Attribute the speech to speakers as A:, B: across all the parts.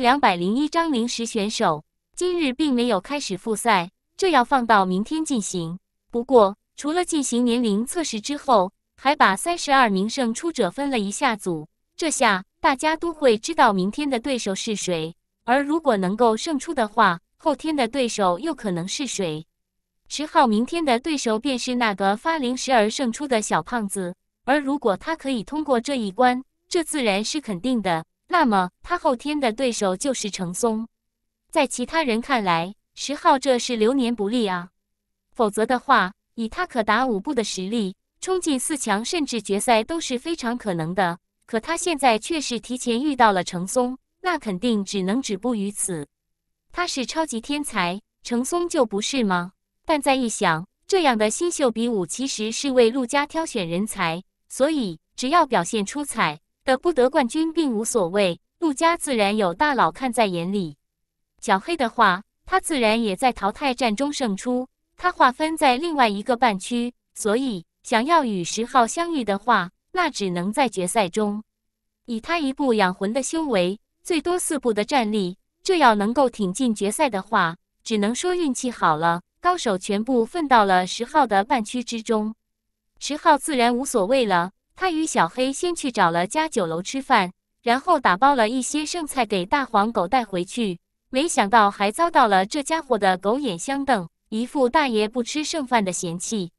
A: 两百零一张零食选手今日并没有开始复赛，这要放到明天进行。不过，除了进行年龄测试之后，还把三十二名胜出者分了一下组。这下大家都会知道明天的对手是谁。而如果能够胜出的话，后天的对手又可能是谁？十号明天的对手便是那个发零食而胜出的小胖子。而如果他可以通过这一关，这自然是肯定的。那么他后天的对手就是程松，在其他人看来，石昊这是流年不利啊。否则的话，以他可达五步的实力，冲进四强甚至决赛都是非常可能的。可他现在却是提前遇到了程松，那肯定只能止步于此。他是超级天才，程松就不是吗？但再一想，这样的新秀比武其实是为陆家挑选人才，所以只要表现出彩。得不得冠军并无所谓，陆家自然有大佬看在眼里。小黑的话，他自然也在淘汰战中胜出。他划分在另外一个半区，所以想要与十号相遇的话，那只能在决赛中。以他一步养魂的修为，最多四步的战力，这要能够挺进决赛的话，只能说运气好了。高手全部分到了十号的半区之中，十号自然无所谓了。他与小黑先去找了家酒楼吃饭，然后打包了一些剩菜给大黄狗带回去。没想到还遭到了这家伙的狗眼相瞪，一副大爷不吃剩饭的嫌弃。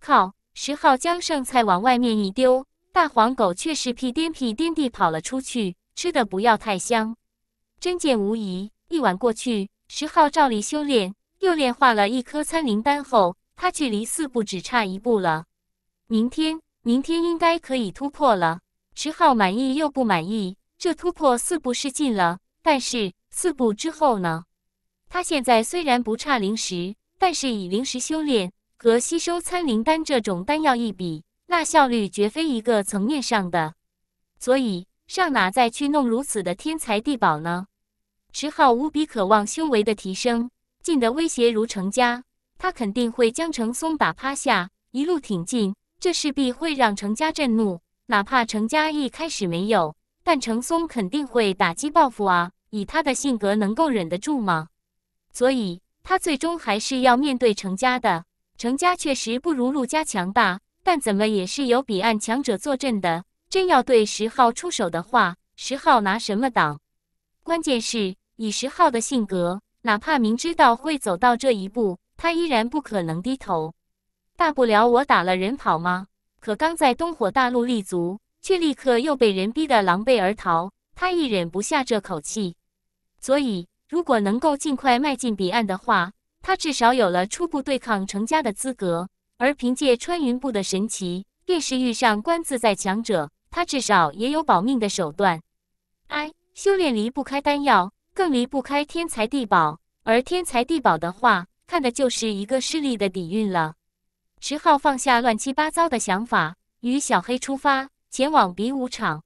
A: 靠！石号将剩菜往外面一丢，大黄狗却是屁颠屁颠地跑了出去，吃的不要太香。真见无疑，一晚过去，石号照例修炼，又炼化了一颗参灵丹后，他距离四步只差一步了。明天。明天应该可以突破了。池浩满意又不满意，这突破四步是进了，但是四步之后呢？他现在虽然不差灵石，但是以灵石修炼和吸收参灵丹这种丹药一比，那效率绝非一个层面上的。所以上哪再去弄如此的天才地宝呢？池浩无比渴望修为的提升，进的威胁如成家，他肯定会将程松打趴下，一路挺进。这势必会让程家震怒，哪怕程家一开始没有，但程松肯定会打击报复啊！以他的性格，能够忍得住吗？所以，他最终还是要面对程家的。程家确实不如陆家强大，但怎么也是有彼岸强者坐镇的。真要对石浩出手的话，石浩拿什么挡？关键是，以石浩的性格，哪怕明知道会走到这一步，他依然不可能低头。大不了我打了人跑吗？可刚在东火大陆立足，却立刻又被人逼得狼狈而逃。他一忍不下这口气，所以如果能够尽快迈进彼岸的话，他至少有了初步对抗成家的资格。而凭借穿云步的神奇，便是遇上观自在强者，他至少也有保命的手段。唉，修炼离不开丹药，更离不开天材地宝。而天材地宝的话，看的就是一个势力的底蕴了。池浩放下乱七八糟的想法，与小黑出发前往比武场。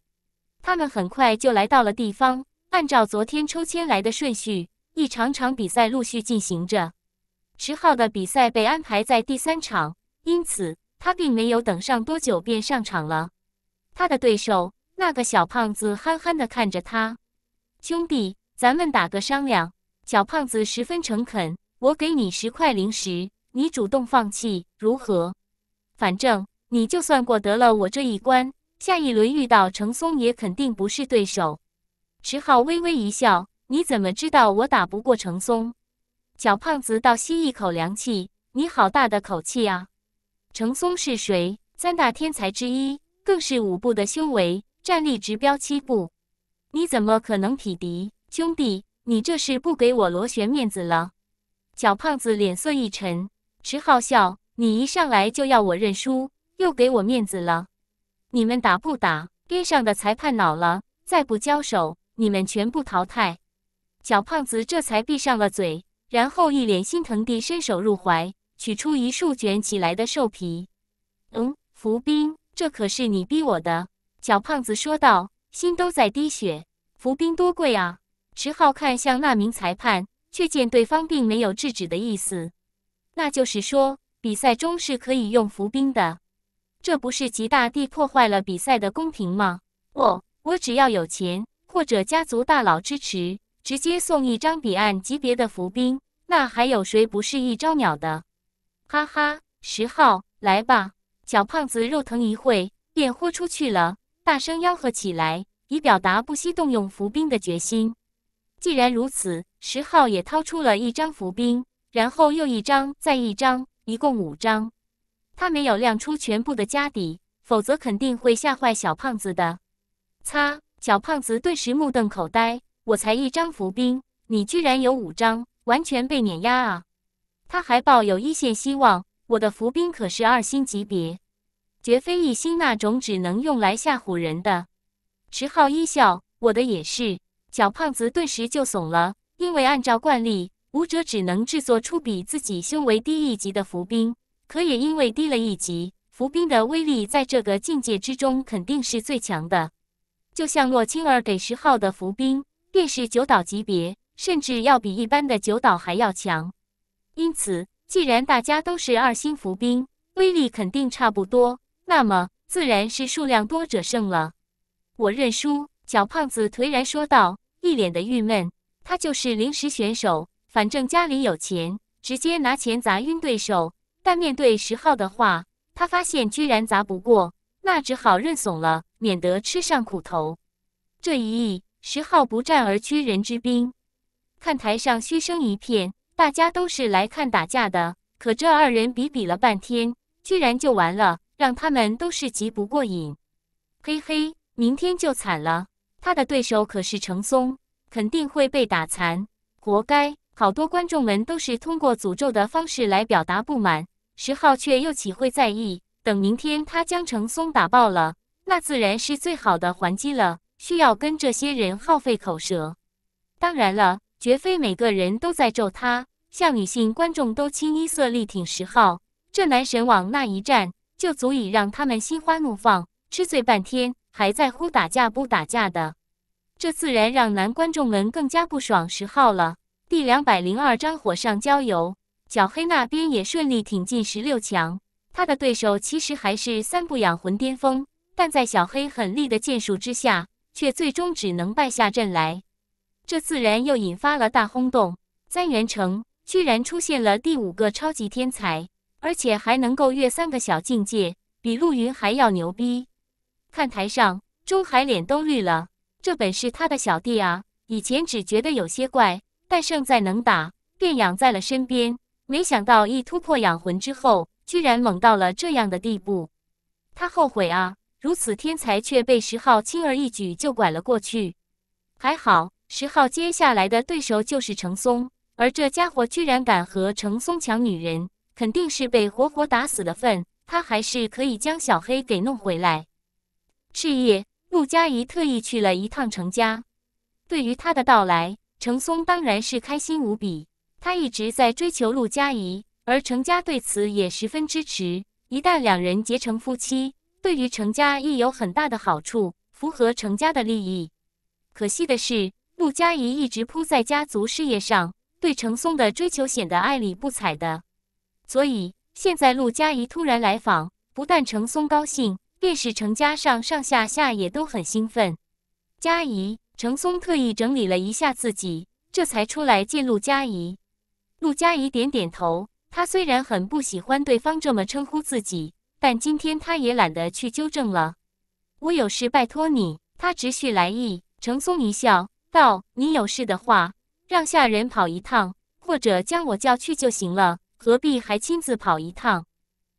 A: 他们很快就来到了地方，按照昨天抽签来的顺序，一场场比赛陆续进行着。池浩的比赛被安排在第三场，因此他并没有等上多久便上场了。他的对手那个小胖子憨憨地看着他：“兄弟，咱们打个商量。”小胖子十分诚恳：“我给你十块零食，你主动放弃如何？反正你就算过得了我这一关，下一轮遇到程松也肯定不是对手。池浩微微一笑：“你怎么知道我打不过程松？”小胖子倒吸一口凉气：“你好大的口气啊！”程松是谁？三大天才之一，更是五步的修为，战力直飙七步，你怎么可能匹敌？兄弟，你这是不给我螺旋面子了！小胖子脸色一沉。池浩笑：“你一上来就要我认输，又给我面子了。你们打不打？”边上的裁判恼了：“再不交手，你们全部淘汰。”小胖子这才闭上了嘴，然后一脸心疼地伸手入怀，取出一束卷起来的兽皮。“嗯，伏兵，这可是你逼我的。”小胖子说道，心都在滴血。伏兵多贵啊！池浩看向那名裁判，却见对方并没有制止的意思。那就是说，比赛中是可以用伏兵的，这不是极大地破坏了比赛的公平吗？哦，我只要有钱或者家族大佬支持，直接送一张彼岸级别的伏兵，那还有谁不是一招秒的？哈哈，十号，来吧！小胖子肉疼一会，便豁出去了，大声吆喝起来，以表达不惜动用伏兵的决心。既然如此，十号也掏出了一张伏兵。然后又一张，再一张，一共五张。他没有亮出全部的家底，否则肯定会吓坏小胖子的。擦！小胖子顿时目瞪口呆。我才一张伏兵，你居然有五张，完全被碾压啊！他还抱有一线希望。我的伏兵可是二星级别，绝非一星那种只能用来吓唬人的。池浩一笑，我的也是。小胖子顿时就怂了，因为按照惯例。武者只能制作出比自己修为低一级的浮兵，可也因为低了一级，浮兵的威力在这个境界之中肯定是最强的。就像洛青儿给十号的浮兵，便是九岛级别，甚至要比一般的九岛还要强。因此，既然大家都是二星浮兵，威力肯定差不多，那么自然是数量多者胜了。我认输。”小胖子颓然说道，一脸的郁闷。他就是临时选手。反正家里有钱，直接拿钱砸晕对手。但面对石号的话，他发现居然砸不过，那只好认怂了，免得吃上苦头。这一役，石号不战而屈人之兵。看台上嘘声一片，大家都是来看打架的。可这二人比比了半天，居然就完了，让他们都是急不过瘾。嘿嘿，明天就惨了，他的对手可是程松，肯定会被打残，活该。好多观众们都是通过诅咒的方式来表达不满，十号却又岂会在意？等明天他将成松打爆了，那自然是最好的还击了。需要跟这些人耗费口舌，当然了，绝非每个人都在咒他。像女性观众都清一色力挺十号，这男神往那一站，就足以让他们心花怒放，吃醉半天还在乎打架不打架的，这自然让男观众们更加不爽十号了。第两百零二章火上浇油。小黑那边也顺利挺进十六强，他的对手其实还是三不养魂巅峰，但在小黑狠厉的剑术之下，却最终只能败下阵来。这自然又引发了大轰动。三元城居然出现了第五个超级天才，而且还能够越三个小境界，比陆云还要牛逼。看台上，钟海脸都绿了。这本是他的小弟啊，以前只觉得有些怪。但胜在能打，便养在了身边。没想到一突破养魂之后，居然猛到了这样的地步。他后悔啊！如此天才却被石昊轻而易举就拐了过去。还好，石昊接下来的对手就是程松，而这家伙居然敢和程松抢女人，肯定是被活活打死的份。他还是可以将小黑给弄回来。是夜，陆佳怡特意去了一趟程家，对于他的到来。程松当然是开心无比，他一直在追求陆佳怡，而程家对此也十分支持。一旦两人结成夫妻，对于程家亦有很大的好处，符合程家的利益。可惜的是，陆佳怡一直扑在家族事业上，对程松的追求显得爱理不睬的。所以现在陆佳怡突然来访，不但程松高兴，便是程家上上下下也都很兴奋。佳怡。程松特意整理了一下自己，这才出来见陆佳怡。陆佳怡点点头，他虽然很不喜欢对方这么称呼自己，但今天他也懒得去纠正了。我有事拜托你，他直叙来意。程松一笑，道：“你有事的话，让下人跑一趟，或者将我叫去就行了，何必还亲自跑一趟？”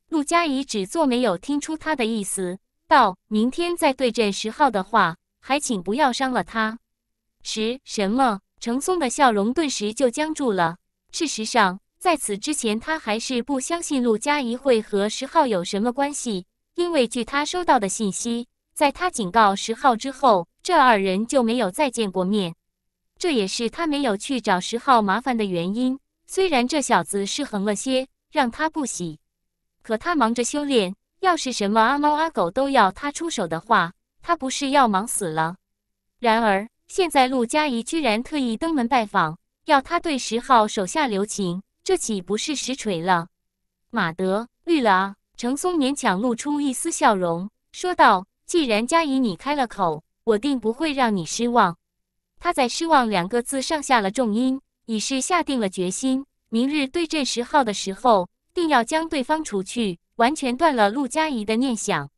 A: 陆佳怡只做没有听出他的意思，道：“明天再对阵十号的话。”还请不要伤了他。十什么？程松的笑容顿时就僵住了。事实上，在此之前，他还是不相信陆嘉怡会和十号有什么关系，因为据他收到的信息，在他警告十号之后，这二人就没有再见过面。这也是他没有去找十号麻烦的原因。虽然这小子失衡了些，让他不喜，可他忙着修炼，要是什么阿猫阿狗都要他出手的话。他不是要忙死了，然而现在陆佳怡居然特意登门拜访，要他对十号手下留情，这岂不是实锤了？马德，绿了啊！程松勉强露出一丝笑容，说道：“既然佳怡你开了口，我定不会让你失望。”他在“失望”两个字上下了重音，已是下定了决心。明日对阵十号的时候，定要将对方除去，完全断了陆佳怡的念想。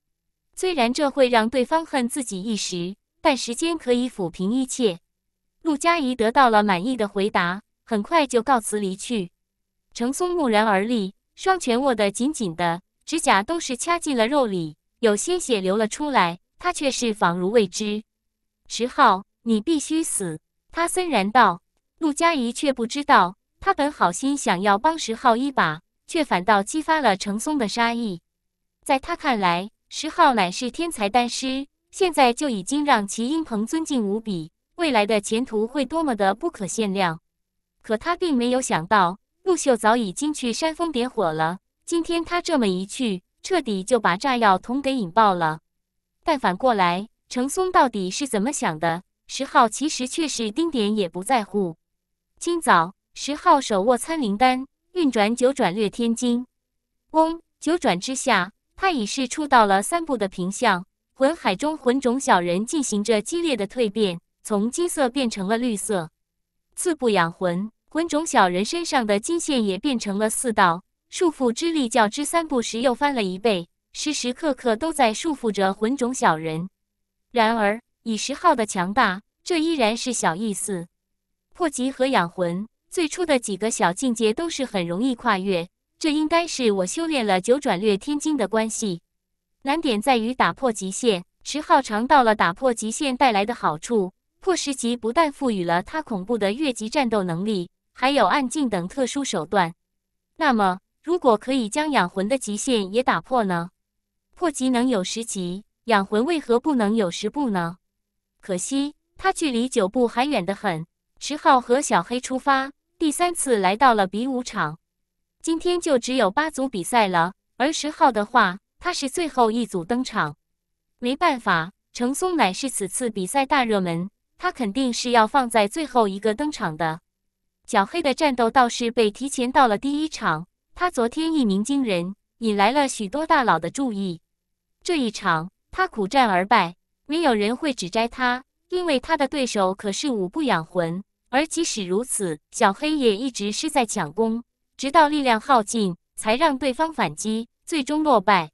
A: 虽然这会让对方恨自己一时，但时间可以抚平一切。陆佳怡得到了满意的回答，很快就告辞离去。程松木然而立，双拳握得紧紧的，指甲都是掐进了肉里，有鲜血流了出来。他却是仿如未知。石浩，你必须死！他森然道。陆佳怡却不知道，他本好心想要帮石浩一把，却反倒激发了程松的杀意。在他看来。石昊乃是天才丹师，现在就已经让齐英鹏尊敬无比，未来的前途会多么的不可限量。可他并没有想到，陆秀早已经去煽风点火了。今天他这么一去，彻底就把炸药桶给引爆了。但反过来，程松到底是怎么想的？石昊其实却是丁点也不在乎。今早，石昊手握参灵丹，运转九转掠天经，嗡，九转之下。他已是触到了三步的屏相，魂海中魂种小人进行着激烈的蜕变，从金色变成了绿色。四步养魂，魂种小人身上的金线也变成了四道，束缚之力较之三步时又翻了一倍，时时刻刻都在束缚着魂种小人。然而，以石昊的强大，这依然是小意思。破级和养魂最初的几个小境界都是很容易跨越。这应该是我修炼了九转略天经的关系。难点在于打破极限。池浩尝到了打破极限带来的好处。破十级不但赋予了他恐怖的越级战斗能力，还有暗境等特殊手段。那么，如果可以将养魂的极限也打破呢？破级能有十级，养魂为何不能有十步呢？可惜他距离九步还远得很。池浩和小黑出发，第三次来到了比武场。今天就只有八组比赛了，而十号的话，他是最后一组登场。没办法，程松乃是此次比赛大热门，他肯定是要放在最后一个登场的。小黑的战斗倒是被提前到了第一场，他昨天一鸣惊人，引来了许多大佬的注意。这一场他苦战而败，没有人会指摘他，因为他的对手可是五不养魂。而即使如此，小黑也一直是在抢攻。直到力量耗尽，才让对方反击，最终落败。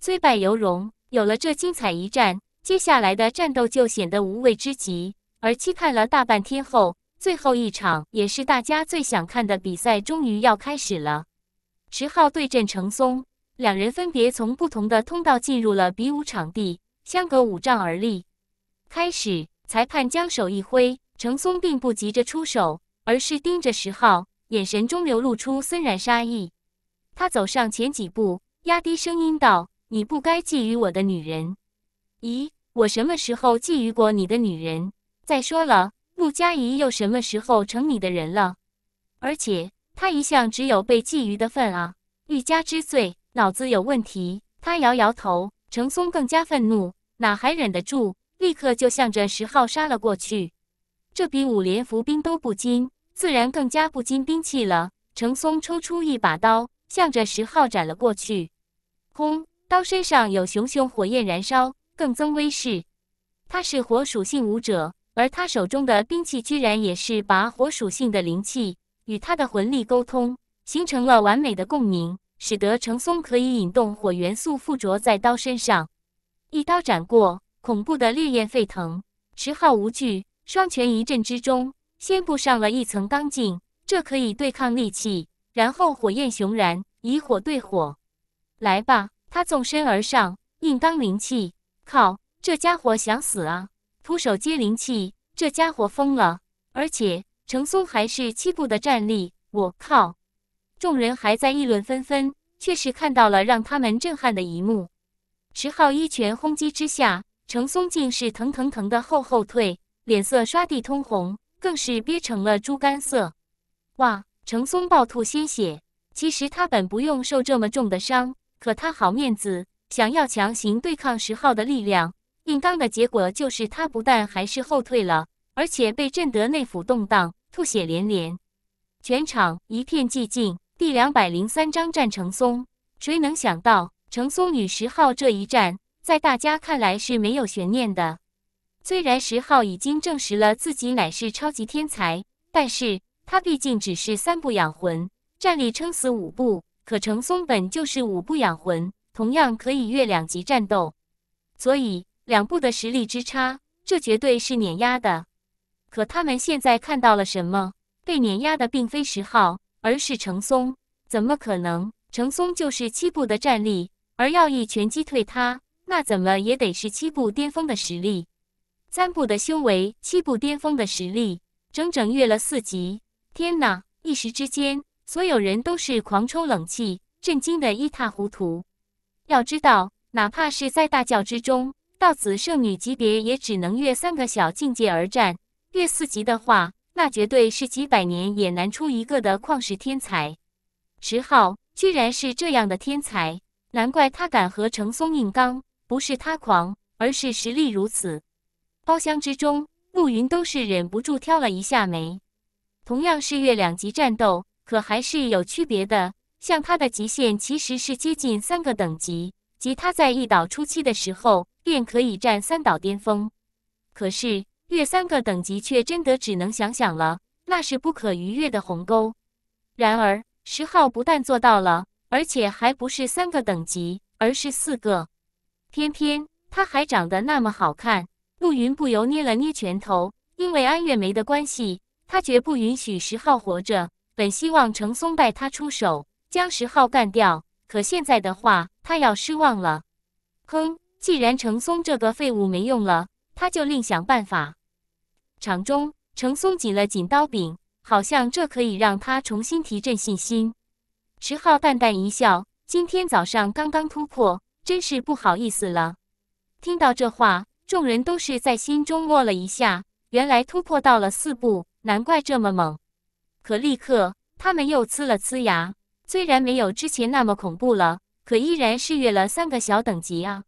A: 虽败犹荣，有了这精彩一战，接下来的战斗就显得无谓之极。而期盼了大半天后，最后一场也是大家最想看的比赛终于要开始了。池浩对阵程松，两人分别从不同的通道进入了比武场地，相隔五丈而立。开始，裁判将手一挥，程松并不急着出手，而是盯着石浩。眼神中流露出森然杀意，他走上前几步，压低声音道：“你不该觊觎我的女人。”“咦，我什么时候觊觎过你的女人？再说了，陆佳怡又什么时候成你的人了？而且她一向只有被觊觎的份啊！”欲加之罪，脑子有问题。他摇摇头。程松更加愤怒，哪还忍得住，立刻就向着十号杀了过去。这比武连伏兵都不惊。自然更加不禁兵器了。程松抽出一把刀，向着石昊斩了过去。轰！刀身上有熊熊火焰燃烧，更增威势。他是火属性武者，而他手中的兵器居然也是把火属性的灵气与他的魂力沟通，形成了完美的共鸣，使得程松可以引动火元素附着在刀身上，一刀斩过，恐怖的烈焰沸腾。石浩无惧，双拳一震之中。先布上了一层钢镜，这可以对抗戾气。然后火焰熊燃，以火对火。来吧，他纵身而上，硬刚灵气。靠，这家伙想死啊！徒手接灵气，这家伙疯了。而且程松还是七步的战力，我靠！众人还在议论纷纷，却是看到了让他们震撼的一幕：石昊一拳轰击之下，程松竟是疼疼疼的后后退，脸色刷地通红。更是憋成了猪肝色！哇，程松暴吐鲜血。其实他本不用受这么重的伤，可他好面子，想要强行对抗十号的力量，硬刚的结果就是他不但还是后退了，而且被震得内腑动荡，吐血连连。全场一片寂静。第两百零三章战程松。谁能想到，程松与十号这一战，在大家看来是没有悬念的。虽然十号已经证实了自己乃是超级天才，但是他毕竟只是三步养魂，战力撑死五步。可程松本就是五步养魂，同样可以越两级战斗，所以两步的实力之差，这绝对是碾压的。可他们现在看到了什么？被碾压的并非十号，而是程松。怎么可能？程松就是七步的战力，而要一拳击退他，那怎么也得是七步巅峰的实力。三步的修为，七步巅峰的实力，整整越了四级！天哪！一时之间，所有人都是狂抽冷气，震惊的一塌糊涂。要知道，哪怕是在大教之中，到子圣女级别也只能越三个小境界而战，越四级的话，那绝对是几百年也难出一个的旷世天才。十号居然是这样的天才，难怪他敢和程松硬刚，不是他狂，而是实力如此。包厢之中，陆云都是忍不住挑了一下眉。同样是越两级战斗，可还是有区别的。像他的极限其实是接近三个等级，即他在一岛初期的时候便可以占三岛巅峰。可是越三个等级却真的只能想想了，那是不可逾越的鸿沟。然而石昊不但做到了，而且还不是三个等级，而是四个。偏偏他还长得那么好看。陆云不由捏了捏拳头，因为安月梅的关系，他绝不允许石浩活着。本希望程松带他出手，将石浩干掉，可现在的话，他要失望了。哼，既然程松这个废物没用了，他就另想办法。场中，程松紧了紧刀柄，好像这可以让他重新提振信心。石浩淡淡一笑：“今天早上刚刚突破，真是不好意思了。”听到这话。众人都是在心中默了一下，原来突破到了四步，难怪这么猛。可立刻，他们又呲了呲牙。虽然没有之前那么恐怖了，可依然是越了三个小等级啊！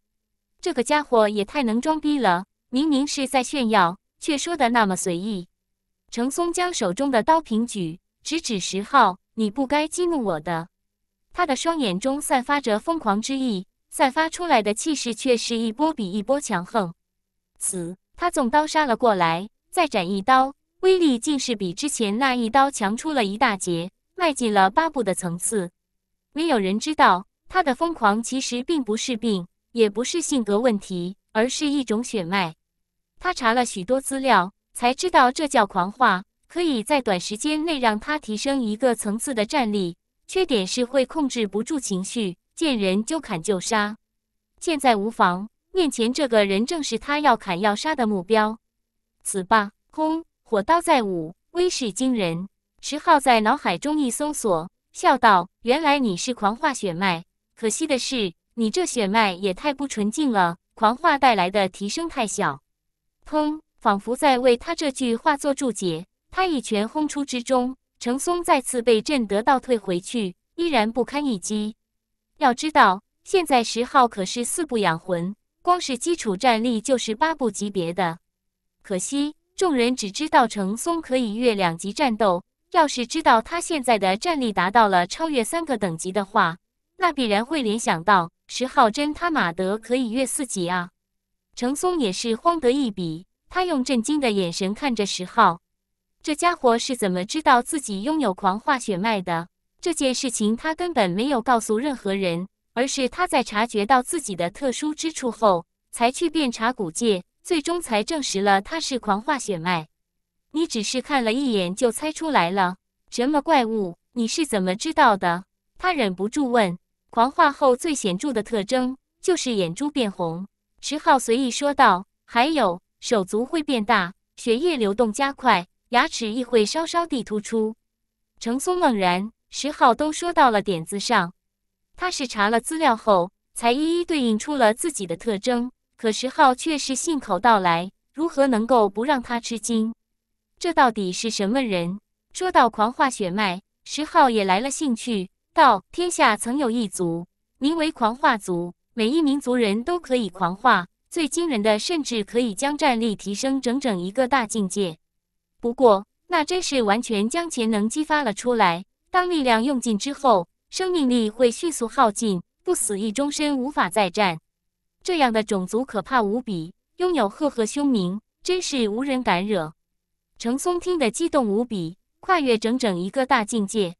A: 这个家伙也太能装逼了，明明是在炫耀，却说的那么随意。程松将手中的刀平举，直指十号：“你不该激怒我的。”他的双眼中散发着疯狂之意，散发出来的气势却是一波比一波强横。此，他纵刀杀了过来，再斩一刀，威力竟是比之前那一刀强出了一大截，迈进了八步的层次。没有人知道，他的疯狂其实并不是病，也不是性格问题，而是一种血脉。他查了许多资料，才知道这叫狂化，可以在短时间内让他提升一个层次的战力。缺点是会控制不住情绪，见人就砍就杀。现在无妨。面前这个人正是他要砍要杀的目标，此吧！轰，火刀在舞，威势惊人。石昊在脑海中一搜索，笑道：“原来你是狂化血脉，可惜的是，你这血脉也太不纯净了，狂化带来的提升太小。”砰！仿佛在为他这句话做注解，他一拳轰出之中，程松再次被震得倒退回去，依然不堪一击。要知道，现在石昊可是四不养魂。光是基础战力就是八部级别的，可惜众人只知道程松可以越两级战斗。要是知道他现在的战力达到了超越三个等级的话，那必然会联想到石浩真他马德可以越四级啊！程松也是慌得一比，他用震惊的眼神看着石浩，这家伙是怎么知道自己拥有狂化血脉的？这件事情他根本没有告诉任何人。而是他在察觉到自己的特殊之处后，才去遍查古界，最终才证实了他是狂化血脉。你只是看了一眼就猜出来了，什么怪物？你是怎么知道的？他忍不住问。狂化后最显著的特征就是眼珠变红，石浩随意说道。还有手足会变大，血液流动加快，牙齿亦会稍稍地突出。程松猛然，石浩都说到了点子上。他是查了资料后，才一一对应出了自己的特征。可石浩却是信口道来，如何能够不让他吃惊？这到底是什么人？说到狂化血脉，石浩也来了兴趣，道：“天下曾有一族，名为狂化族，每一名族人都可以狂化，最惊人的甚至可以将战力提升整整一个大境界。不过，那真是完全将潜能激发了出来。当力量用尽之后。”生命力会迅速耗尽，不死亦终身无法再战。这样的种族可怕无比，拥有赫赫凶名，真是无人敢惹。程松听得激动无比，跨越整整一个大境界，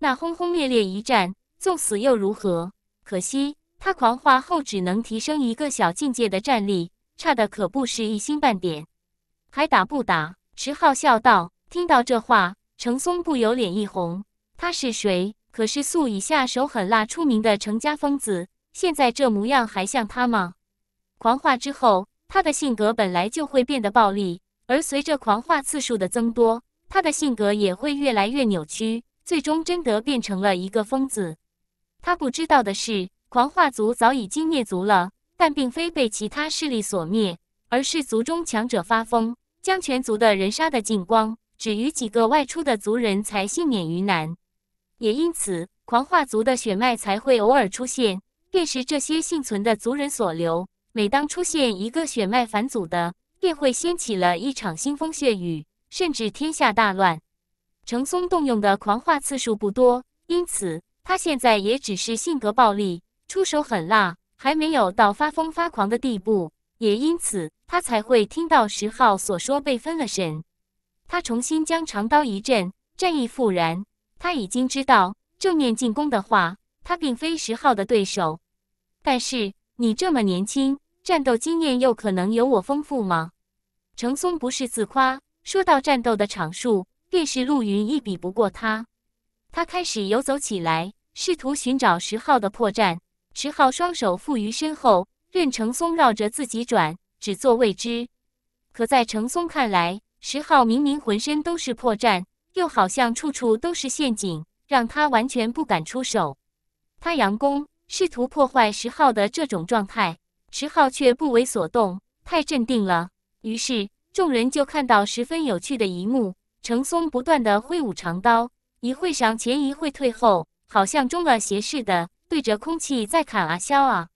A: 那轰轰烈烈一战，纵死又如何？可惜他狂化后只能提升一个小境界的战力，差的可不是一星半点。还打不打？池浩笑道。听到这话，程松不由脸一红。他是谁？可是素以下手狠辣出名的程家疯子，现在这模样还像他吗？狂化之后，他的性格本来就会变得暴力，而随着狂化次数的增多，他的性格也会越来越扭曲，最终真的变成了一个疯子。他不知道的是，狂化族早已经灭族了，但并非被其他势力所灭，而是族中强者发疯，将全族的人杀得尽光，只余几个外出的族人才幸免于难。也因此，狂化族的血脉才会偶尔出现，便是这些幸存的族人所留。每当出现一个血脉返祖的，便会掀起了一场腥风血雨，甚至天下大乱。程松动用的狂化次数不多，因此他现在也只是性格暴戾，出手狠辣，还没有到发疯发狂的地步。也因此，他才会听到石昊所说被分了神。他重新将长刀一震，战意复燃。他已经知道正面进攻的话，他并非石昊的对手。但是你这么年轻，战斗经验又可能有我丰富吗？程松不是自夸，说到战斗的场数，便是陆云亦比不过他。他开始游走起来，试图寻找石昊的破绽。石昊双手负于身后，任程松绕着自己转，只做未知。可在程松看来，石昊明明浑身都是破绽。又好像处处都是陷阱，让他完全不敢出手。他佯攻，试图破坏石浩的这种状态，石浩却不为所动，太镇定了。于是众人就看到十分有趣的一幕：程松不断的挥舞长刀，一会上前，一会退后，好像中了邪似的，对着空气在砍啊削啊。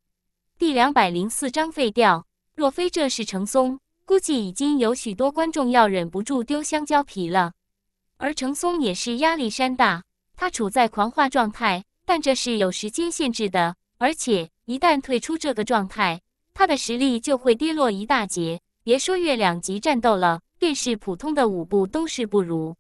A: 第两百零四章废掉。若非这是程松，估计已经有许多观众要忍不住丢香蕉皮了。而程松也是压力山大，他处在狂化状态，但这是有时间限制的，而且一旦退出这个状态，他的实力就会跌落一大截。别说月两级战斗了，便是普通的舞步都是不如。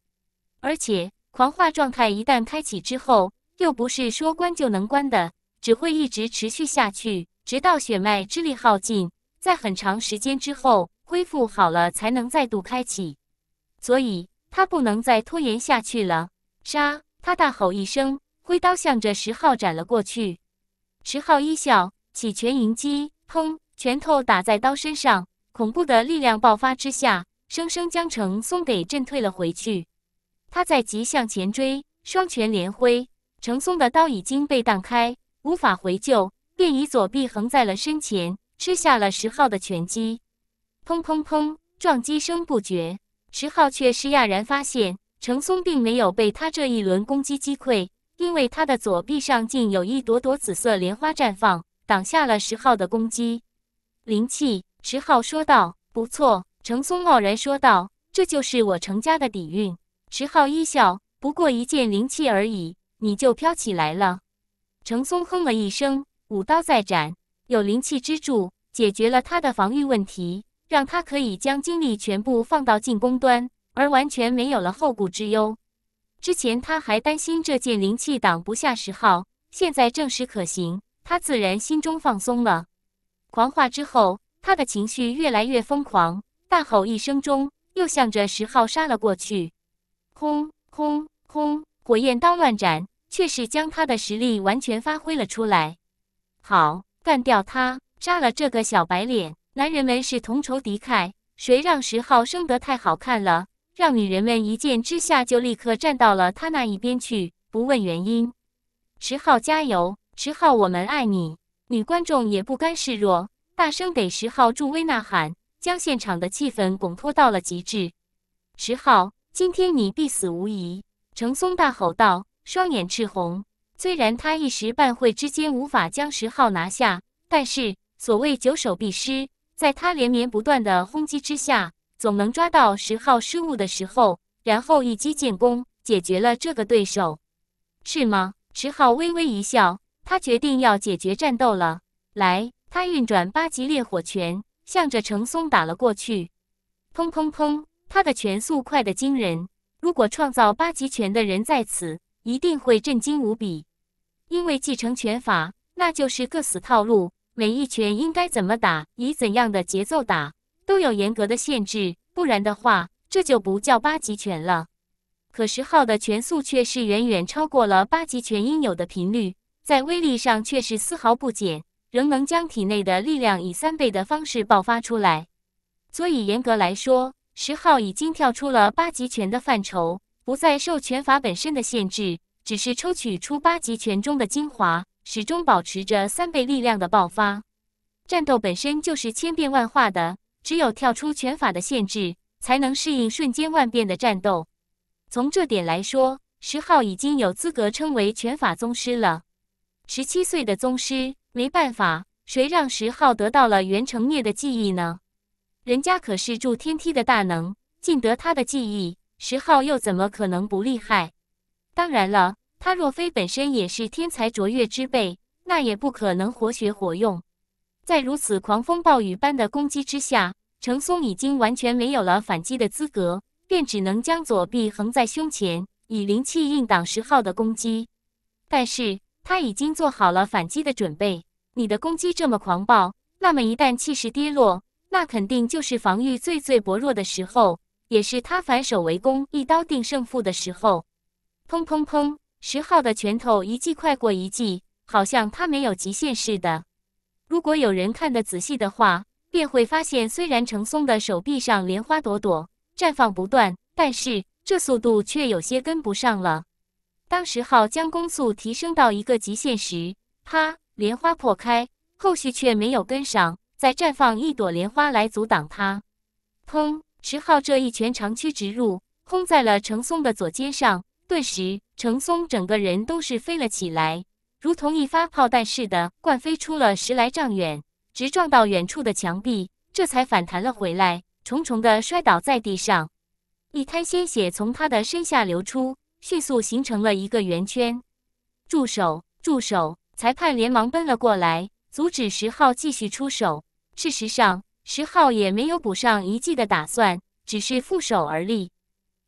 A: 而且狂化状态一旦开启之后，又不是说关就能关的，只会一直持续下去，直到血脉之力耗尽，在很长时间之后恢复好了才能再度开启。所以。他不能再拖延下去了，杀！他大吼一声，挥刀向着石浩斩了过去。石浩一笑，起拳迎击，砰！拳头打在刀身上，恐怖的力量爆发之下，生生将程松给震退了回去。他在即向前追，双拳连挥，程松的刀已经被荡开，无法回救，便以左臂横在了身前，吃下了石浩的拳击。砰砰砰！撞击声不绝。石浩却是讶然发现，程松并没有被他这一轮攻击击溃，因为他的左臂上竟有一朵朵紫色莲花绽放，挡下了石浩的攻击。灵气，池浩说道。不错，程松傲然说道，这就是我程家的底蕴。池浩一笑，不过一件灵气而已，你就飘起来了。程松哼了一声，舞刀再斩。有灵气之助，解决了他的防御问题。让他可以将精力全部放到进攻端，而完全没有了后顾之忧。之前他还担心这件灵气挡不下石昊，现在证实可行，他自然心中放松了。狂化之后，他的情绪越来越疯狂，大吼一声中，又向着石昊杀了过去。轰轰轰！火焰刀乱斩，却是将他的实力完全发挥了出来。好，干掉他，杀了这个小白脸！男人们是同仇敌忾，谁让石号生得太好看了，让女人们一见之下就立刻站到了他那一边去，不问原因。石号加油，石号我们爱你！女观众也不甘示弱，大声给石号助威呐喊，将现场的气氛拱托到了极致。石号，今天你必死无疑！程松大吼道，双眼赤红。虽然他一时半会之间无法将石号拿下，但是所谓九手必失。在他连绵不断的轰击之下，总能抓到石号失误的时候，然后一击进攻，解决了这个对手，是吗？石号微微一笑，他决定要解决战斗了。来，他运转八级烈火拳，向着程松打了过去。砰砰砰！他的拳速快得惊人，如果创造八级拳的人在此，一定会震惊无比，因为继承拳法那就是个死套路。每一拳应该怎么打，以怎样的节奏打，都有严格的限制，不然的话，这就不叫八极拳了。可十号的拳速却是远远超过了八极拳应有的频率，在威力上却是丝毫不减，仍能将体内的力量以三倍的方式爆发出来。所以严格来说，十号已经跳出了八极拳的范畴，不再受拳法本身的限制，只是抽取出八极拳中的精华。始终保持着三倍力量的爆发，战斗本身就是千变万化的，只有跳出拳法的限制，才能适应瞬间万变的战斗。从这点来说，十号已经有资格称为拳法宗师了。十七岁的宗师，没办法，谁让十号得到了袁成灭的记忆呢？人家可是助天梯的大能，尽得他的记忆，十号又怎么可能不厉害？当然了。他若非本身也是天才卓越之辈，那也不可能活学活用。在如此狂风暴雨般的攻击之下，程松已经完全没有了反击的资格，便只能将左臂横在胸前，以灵气硬挡石号的攻击。但是他已经做好了反击的准备。你的攻击这么狂暴，那么一旦气势跌落，那肯定就是防御最最薄弱的时候，也是他反手围攻、一刀定胜负的时候。砰砰砰！石号的拳头一记快过一记，好像他没有极限似的。如果有人看得仔细的话，便会发现，虽然程松的手臂上莲花朵朵绽放不断，但是这速度却有些跟不上了。当石号将攻速提升到一个极限时，啪，莲花破开，后续却没有跟上，再绽放一朵莲花来阻挡他。砰！石号这一拳长驱直入，轰在了程松的左肩上。顿时，程松整个人都是飞了起来，如同一发炮弹似的，惯飞出了十来丈远，直撞到远处的墙壁，这才反弹了回来，重重的摔倒在地上，一滩鲜血从他的身下流出，迅速形成了一个圆圈。住手！住手！裁判连忙奔了过来，阻止十号继续出手。事实上，十号也没有补上一记的打算，只是负手而立。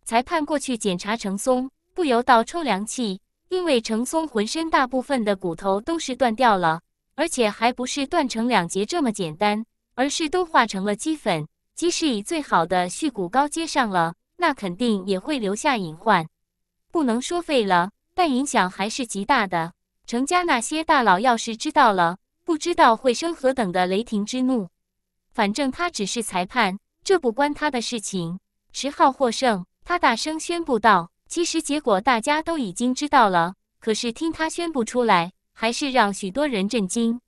A: 裁判过去检查程松。不由倒抽凉气，因为程松浑身大部分的骨头都是断掉了，而且还不是断成两截这么简单，而是都化成了齑粉。即使以最好的续骨膏接上了，那肯定也会留下隐患。不能说废了，但影响还是极大的。程家那些大佬要是知道了，不知道会生何等的雷霆之怒。反正他只是裁判，这不关他的事情。十浩获胜，他大声宣布道。其实结果大家都已经知道了，可是听他宣布出来，还是让许多人震惊。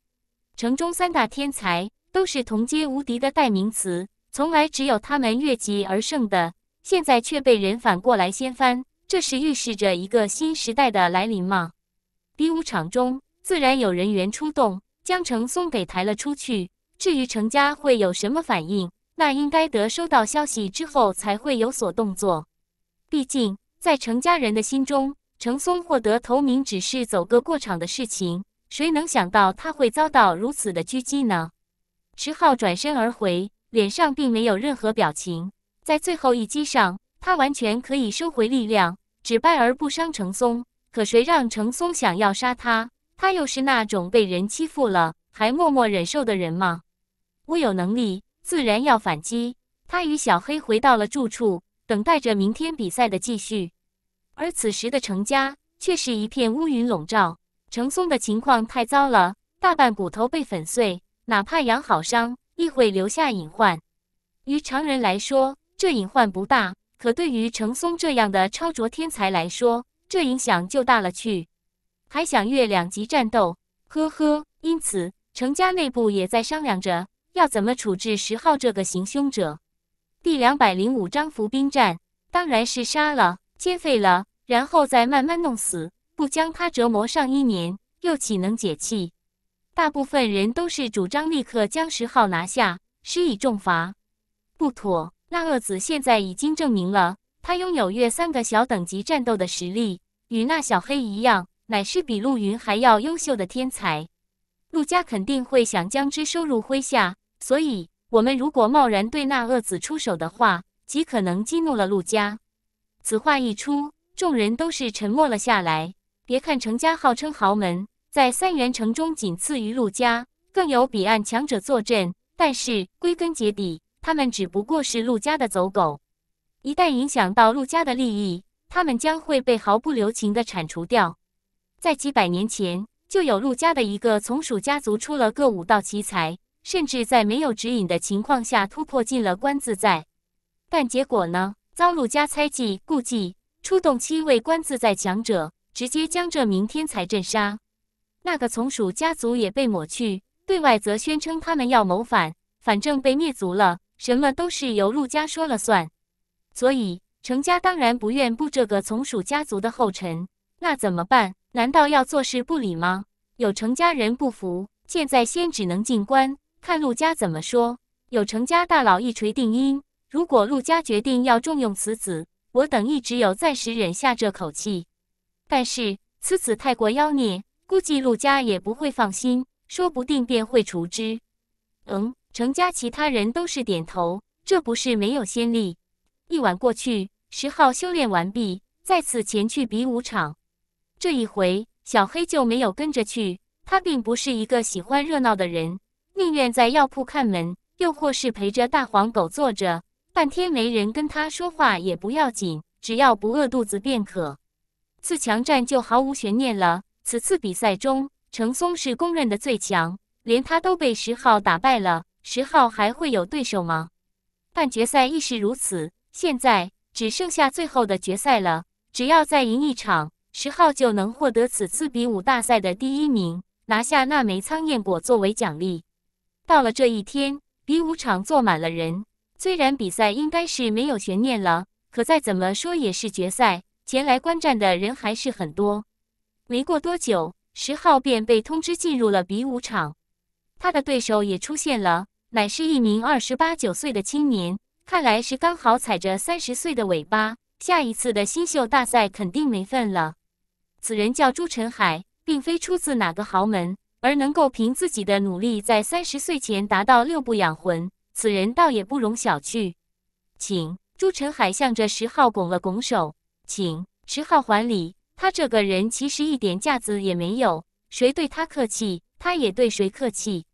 A: 城中三大天才都是同阶无敌的代名词，从来只有他们越级而胜的，现在却被人反过来掀翻，这是预示着一个新时代的来临吗？比武场中自然有人员出动，将程松给抬了出去。至于程家会有什么反应，那应该得收到消息之后才会有所动作，毕竟。在程家人的心中，程松获得头名只是走个过场的事情。谁能想到他会遭到如此的狙击呢？迟浩转身而回，脸上并没有任何表情。在最后一击上，他完全可以收回力量，只败而不伤程松。可谁让程松想要杀他？他又是那种被人欺负了还默默忍受的人吗？我有能力，自然要反击。他与小黑回到了住处。等待着明天比赛的继续，而此时的程家却是一片乌云笼罩。程松的情况太糟了，大半骨头被粉碎，哪怕养好伤，亦会留下隐患。于常人来说，这隐患不大，可对于程松这样的超卓天才来说，这影响就大了去。还想越两级战斗，呵呵。因此，程家内部也在商量着要怎么处置十号这个行凶者。第两百零五章伏兵战，当然是杀了，歼废了，然后再慢慢弄死，不将他折磨上一年，又岂能解气？大部分人都是主张立刻将石昊拿下，施以重罚。不妥，那恶子现在已经证明了，他拥有月三个小等级战斗的实力，与那小黑一样，乃是比陆云还要优秀的天才。陆家肯定会想将之收入麾下，所以。我们如果贸然对那恶子出手的话，极可能激怒了陆家。此话一出，众人都是沉默了下来。别看程家号称豪门，在三元城中仅次于陆家，更有彼岸强者坐镇，但是归根结底，他们只不过是陆家的走狗。一旦影响到陆家的利益，他们将会被毫不留情的铲除掉。在几百年前，就有陆家的一个从属家族出了个武道奇才。甚至在没有指引的情况下突破进了关自在，但结果呢？遭陆家猜忌、顾忌，出动七位关自在强者，直接将这名天才震杀。那个从属家族也被抹去，对外则宣称他们要谋反。反正被灭族了，什么都是由陆家说了算。所以程家当然不愿步这个从属家族的后尘。那怎么办？难道要坐视不理吗？有程家人不服，现在先只能进关。看陆家怎么说，有程家大佬一锤定音。如果陆家决定要重用此子，我等亦只有暂时忍下这口气。但是此子太过妖孽，估计陆家也不会放心，说不定便会除之。嗯，程家其他人都是点头，这不是没有先例。一晚过去，石浩修炼完毕，再次前去比武场。这一回，小黑就没有跟着去，他并不是一个喜欢热闹的人。宁愿在药铺看门，又或是陪着大黄狗坐着半天，没人跟他说话也不要紧，只要不饿肚子便可。自强战就毫无悬念了。此次比赛中，程松是公认的最强，连他都被十号打败了。十号还会有对手吗？半决赛亦是如此。现在只剩下最后的决赛了。只要再赢一场，十号就能获得此次比武大赛的第一名，拿下那枚苍燕果作为奖励。到了这一天，比武场坐满了人。虽然比赛应该是没有悬念了，可再怎么说也是决赛，前来观战的人还是很多。没过多久，十号便被通知进入了比武场，他的对手也出现了，乃是一名二十八九岁的青年，看来是刚好踩着三十岁的尾巴，下一次的新秀大赛肯定没份了。此人叫朱晨海，并非出自哪个豪门。而能够凭自己的努力在三十岁前达到六步养魂，此人倒也不容小觑。请朱晨海向着石浩拱了拱手，请石浩还礼。他这个人其实一点架子也没有，谁对他客气，他也对谁客气。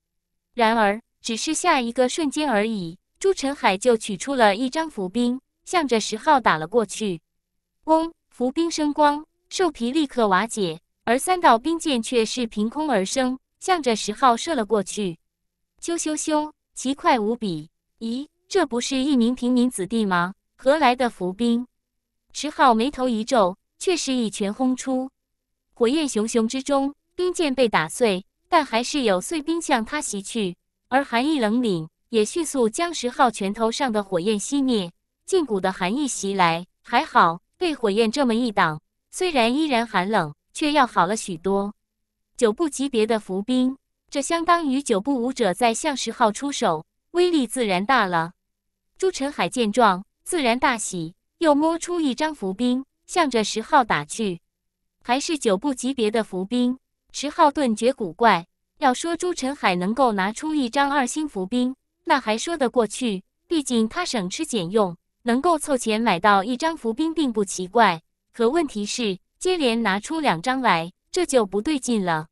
A: 然而，只是下一个瞬间而已，朱晨海就取出了一张符兵，向着石浩打了过去。嗡，符兵生光，兽皮立刻瓦解。而三道冰箭却是凭空而生，向着石昊射了过去。咻咻咻，奇快无比。咦，这不是一名平民子弟吗？何来的伏兵？石昊眉头一皱，却是一拳轰出。火焰熊熊之中，冰箭被打碎，但还是有碎冰向他袭去。而寒意冷凛也迅速将石昊拳头上的火焰熄灭。劲骨的寒意袭来，还好被火焰这么一挡，虽然依然寒冷。却要好了许多，九部级别的伏兵，这相当于九部武者在向十号出手，威力自然大了。朱晨海见状，自然大喜，又摸出一张伏兵，向着十号打去，还是九部级别的伏兵。十号顿觉古怪。要说朱晨海能够拿出一张二星伏兵，那还说得过去，毕竟他省吃俭用，能够凑钱买到一张伏兵并不奇怪。可问题是。接连拿出两张来，这就不对劲了。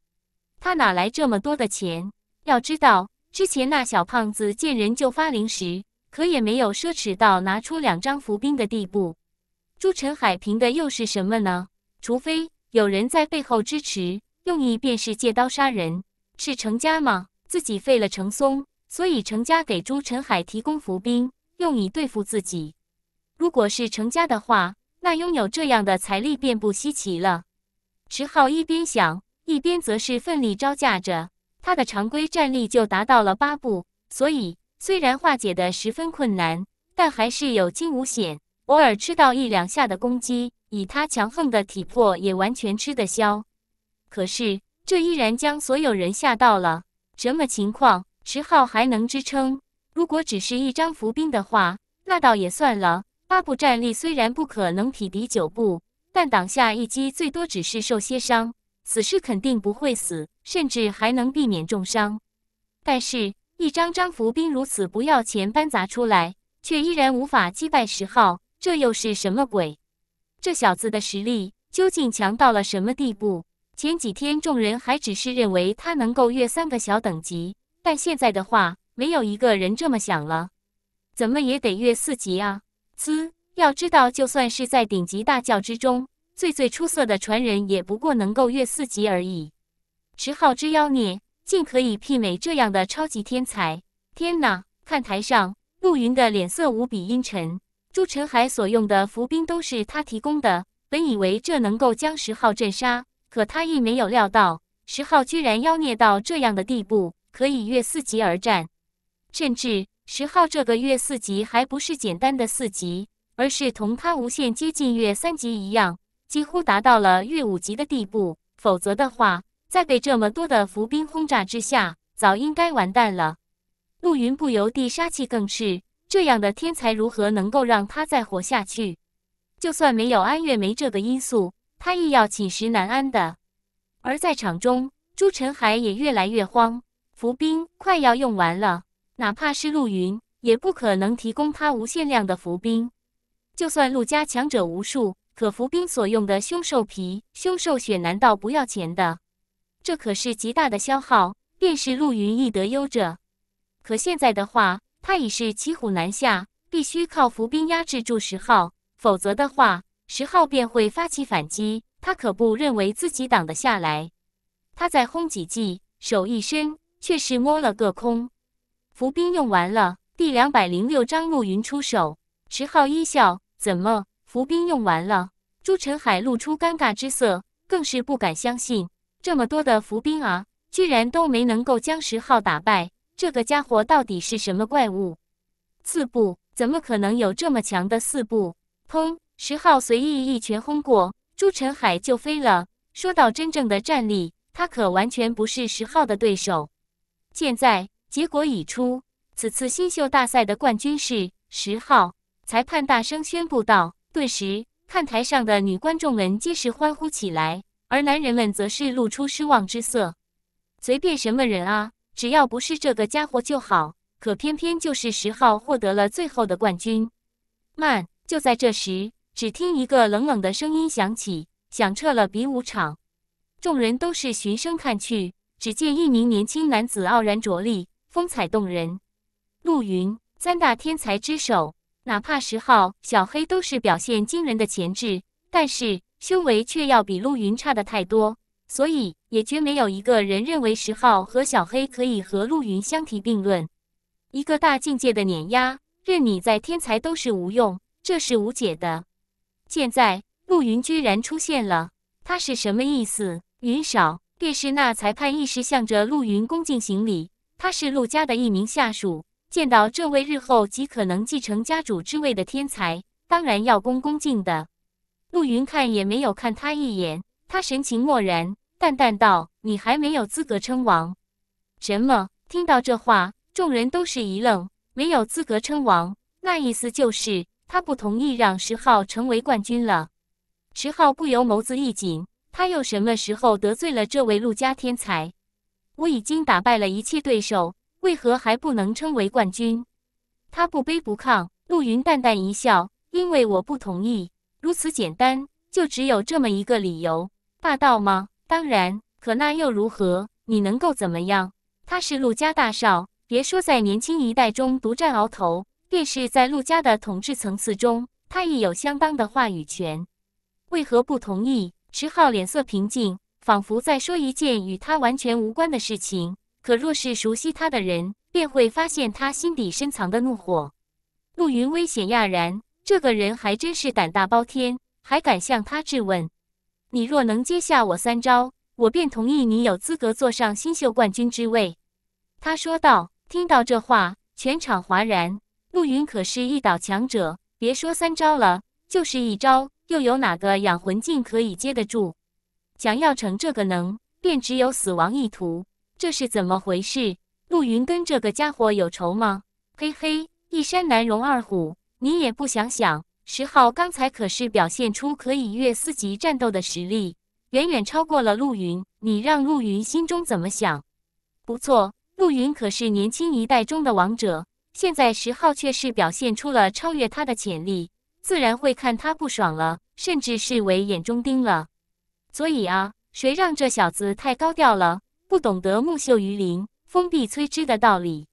A: 他哪来这么多的钱？要知道，之前那小胖子见人就发零食，可也没有奢侈到拿出两张浮冰的地步。朱陈海凭的又是什么呢？除非有人在背后支持，用意便是借刀杀人。是程家吗？自己废了程松，所以程家给朱陈海提供伏兵，用以对付自己。如果是程家的话。那拥有这样的财力便不稀奇了。池浩一边想，一边则是奋力招架着。他的常规战力就达到了八步，所以虽然化解的十分困难，但还是有惊无险。偶尔吃到一两下的攻击，以他强横的体魄也完全吃得消。可是这依然将所有人吓到了。什么情况？池浩还能支撑。如果只是一张伏兵的话，那倒也算了。八部战力虽然不可能匹敌九部，但挡下一击最多只是受些伤，死是肯定不会死，甚至还能避免重伤。但是，一张张伏兵如此不要钱般砸出来，却依然无法击败十号，这又是什么鬼？这小子的实力究竟强到了什么地步？前几天众人还只是认为他能够越三个小等级，但现在的话，没有一个人这么想了，怎么也得越四级啊！呲！要知道，就算是在顶级大教之中，最最出色的传人也不过能够越四级而已。石昊之妖孽，竟可以媲美这样的超级天才！天哪！看台上，陆云的脸色无比阴沉。朱晨海所用的伏兵都是他提供的，本以为这能够将石昊震杀，可他亦没有料到，石昊居然妖孽到这样的地步，可以越四级而战，甚至……十号这个月四级还不是简单的四级，而是同他无限接近月三级一样，几乎达到了月五级的地步。否则的话，在被这么多的伏兵轰炸之下，早应该完蛋了。陆云不由地杀气更是，这样的天才如何能够让他再活下去？就算没有安月梅这个因素，他亦要寝食难安的。而在场中，朱晨海也越来越慌，伏兵快要用完了。哪怕是陆云，也不可能提供他无限量的伏兵。就算陆家强者无数，可伏兵所用的凶兽皮、凶兽血难道不要钱的？这可是极大的消耗。便是陆云亦得忧着。可现在的话，他已是骑虎难下，必须靠伏兵压制住石昊，否则的话，石昊便会发起反击。他可不认为自己挡得下来。他再轰几记，手一伸，却是摸了个空。伏兵用完了。第两百零六章，暮云出手。池浩一笑：“怎么，伏兵用完了？”朱晨海露出尴尬之色，更是不敢相信，这么多的伏兵啊，居然都没能够将石浩打败。这个家伙到底是什么怪物？四步？怎么可能有这么强的四步？砰！石浩随意一拳轰过，朱晨海就飞了。说到真正的战力，他可完全不是石浩的对手。现在。结果已出，此次新秀大赛的冠军是十号。裁判大声宣布道，顿时看台上的女观众们皆是欢呼起来，而男人们则是露出失望之色。随便什么人啊，只要不是这个家伙就好。可偏偏就是十号获得了最后的冠军。慢！就在这时，只听一个冷冷的声音响起，响彻了比武场。众人都是循声看去，只见一名年轻男子傲然卓立。风采动人，陆云三大天才之首。哪怕十号小黑都是表现惊人的潜质，但是修为却要比陆云差的太多，所以也绝没有一个人认为十号和小黑可以和陆云相提并论。一个大境界的碾压，任你在天才都是无用，这是无解的。现在陆云居然出现了，他是什么意思？云少，便是那裁判一时向着陆云恭敬行礼。他是陆家的一名下属，见到这位日后极可能继承家主之位的天才，当然要恭恭敬的。陆云看也没有看他一眼，他神情漠然，淡淡道：“你还没有资格称王。”什么？听到这话，众人都是一愣。没有资格称王，那意思就是他不同意让石浩成为冠军了。石浩不由眸子一紧，他又什么时候得罪了这位陆家天才？我已经打败了一切对手，为何还不能称为冠军？他不卑不亢，陆云淡淡一笑：“因为我不同意。”如此简单，就只有这么一个理由，霸道吗？当然，可那又如何？你能够怎么样？他是陆家大少，别说在年轻一代中独占鳌头，便是在陆家的统治层次中，他亦有相当的话语权。为何不同意？池浩脸色平静。仿佛在说一件与他完全无关的事情，可若是熟悉他的人，便会发现他心底深藏的怒火。陆云危险讶然，这个人还真是胆大包天，还敢向他质问。你若能接下我三招，我便同意你有资格坐上新秀冠军之位。”他说道。听到这话，全场哗然。陆云可是一岛强者，别说三招了，就是一招，又有哪个养魂镜可以接得住？想要成这个能，便只有死亡意图。这是怎么回事？陆云跟这个家伙有仇吗？嘿嘿，一山难容二虎。你也不想想，十号刚才可是表现出可以越四级战斗的实力，远远超过了陆云。你让陆云心中怎么想？不错，陆云可是年轻一代中的王者，现在十号却是表现出了超越他的潜力，自然会看他不爽了，甚至视为眼中钉了。所以啊，谁让这小子太高调了，不懂得木秀于林，风必摧之的道理。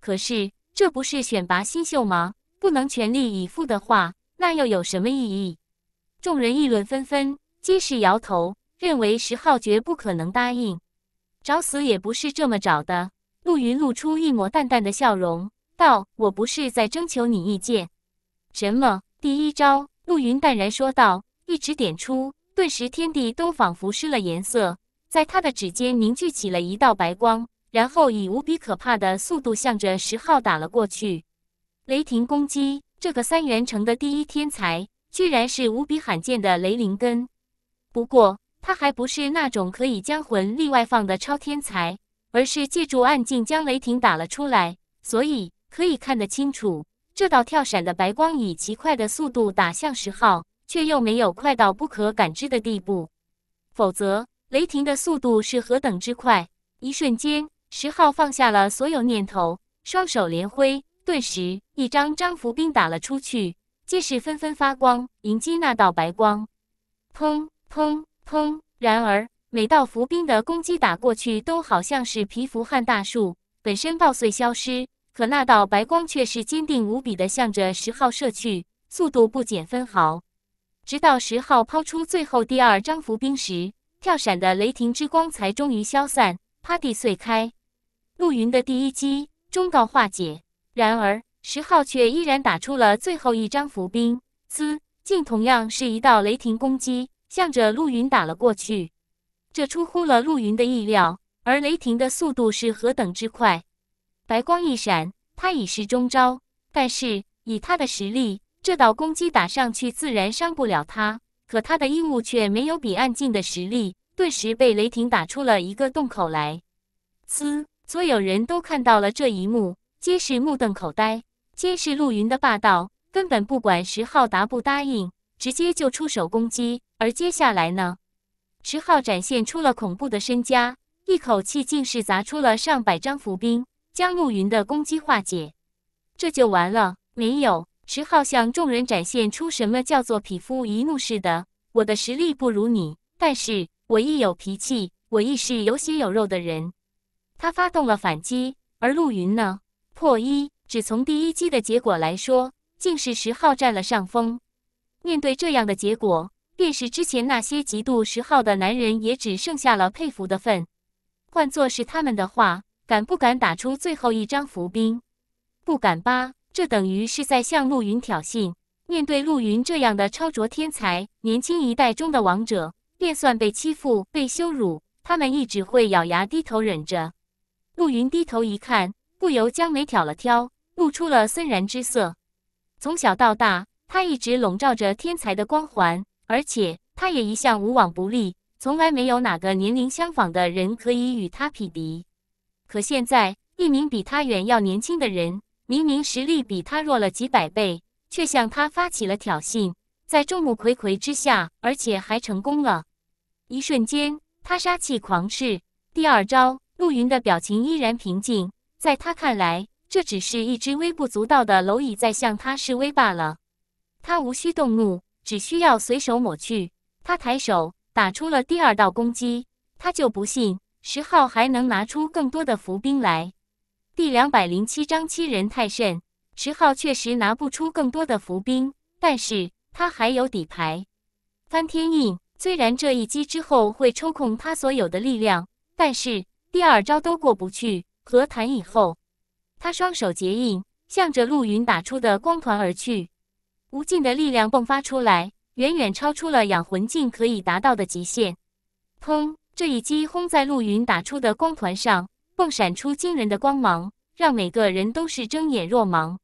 A: 可是这不是选拔新秀吗？不能全力以赴的话，那又有什么意义？众人议论纷纷，皆是摇头，认为石浩绝不可能答应。找死也不是这么找的。陆云露出一抹淡淡的笑容，道：“我不是在征求你意见，什么第一招？”陆云淡然说道，一指点出。顿时，天地都仿佛失了颜色。在他的指尖凝聚起了一道白光，然后以无比可怕的速度向着十号打了过去。雷霆攻击，这个三元城的第一天才，居然是无比罕见的雷灵根。不过，他还不是那种可以将魂力外放的超天才，而是借助暗镜将雷霆打了出来，所以可以看得清楚。这道跳闪的白光以极快的速度打向十号。却又没有快到不可感知的地步，否则雷霆的速度是何等之快！一瞬间，石浩放下了所有念头，双手连挥，顿时一张张符兵打了出去，皆是纷纷发光迎击那道白光。砰砰砰！然而每道符兵的攻击打过去，都好像是皮肤撼大树，本身爆碎消失，可那道白光却是坚定无比的向着石浩射去，速度不减分毫。直到十号抛出最后第二张伏兵时，跳闪的雷霆之光才终于消散，啪地碎开。陆云的第一击终告化解，然而十号却依然打出了最后一张伏兵，呲，竟同样是一道雷霆攻击，向着陆云打了过去。这出乎了陆云的意料，而雷霆的速度是何等之快！白光一闪，他已是中招，但是以他的实力。这道攻击打上去，自然伤不了他，可他的硬物却没有比暗劲的实力，顿时被雷霆打出了一个洞口来。嘶！所有人都看到了这一幕，皆是目瞪口呆，皆是陆云的霸道，根本不管石浩答不答应，直接就出手攻击。而接下来呢，石浩展现出了恐怖的身家，一口气竟是砸出了上百张伏兵，将陆云的攻击化解。这就完了？没有。十号向众人展现出什么叫做匹夫一怒似的。我的实力不如你，但是我亦有脾气，我亦是有血有肉的人。他发动了反击，而陆云呢？破一，只从第一击的结果来说，竟是十号占了上风。面对这样的结果，便是之前那些嫉妒十号的男人也只剩下了佩服的份。换作是他们的话，敢不敢打出最后一张伏兵？不敢吧。这等于是在向陆云挑衅。面对陆云这样的超卓天才，年轻一代中的王者，便算被欺负、被羞辱，他们一直会咬牙低头忍着。陆云低头一看，不由将眉挑了挑，露出了森然之色。从小到大，他一直笼罩着天才的光环，而且他也一向无往不利，从来没有哪个年龄相仿的人可以与他匹敌。可现在，一名比他远要年轻的人。明明实力比他弱了几百倍，却向他发起了挑衅，在众目睽睽之下，而且还成功了。一瞬间，他杀气狂炽。第二招，陆云的表情依然平静，在他看来，这只是一只微不足道的蝼蚁在向他示威罢了。他无需动怒，只需要随手抹去。他抬手打出了第二道攻击。他就不信石浩还能拿出更多的伏兵来。第两百零七章欺人太甚。十浩确实拿不出更多的伏兵，但是他还有底牌——翻天印。虽然这一击之后会抽空他所有的力量，但是第二招都过不去，和谈以后？他双手结印，向着陆云打出的光团而去，无尽的力量迸发出来，远远超出了养魂境可以达到的极限。砰！这一击轰在陆云打出的光团上。迸闪出惊人的光芒，让每个人都是睁眼若盲。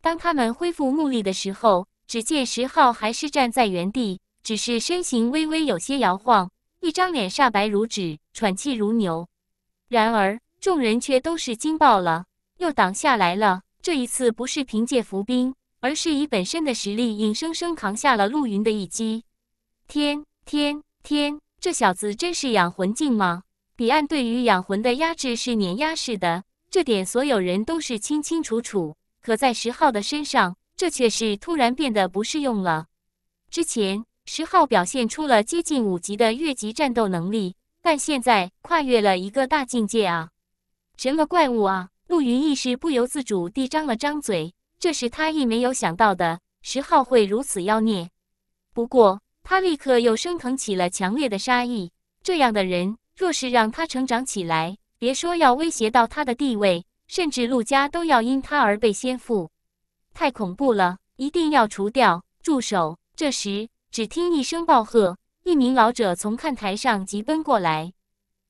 A: 当他们恢复目力的时候，只见十号还是站在原地，只是身形微微有些摇晃，一张脸煞白如纸，喘气如牛。然而众人却都是惊爆了，又挡下来了。这一次不是凭借伏兵，而是以本身的实力，硬生生扛下了陆云的一击。天，天天，这小子真是养魂境吗？彼岸对于养魂的压制是碾压式的，这点所有人都是清清楚楚。可在石昊的身上，这却是突然变得不适用了。之前石昊表现出了接近五级的越级战斗能力，但现在跨越了一个大境界啊！什么怪物啊！陆云逸是不由自主地张了张嘴，这是他亦没有想到的，石昊会如此妖孽。不过他立刻又升腾起了强烈的杀意，这样的人。若是让他成长起来，别说要威胁到他的地位，甚至陆家都要因他而被先父。太恐怖了！一定要除掉。住手！这时，只听一声暴喝，一名老者从看台上疾奔过来。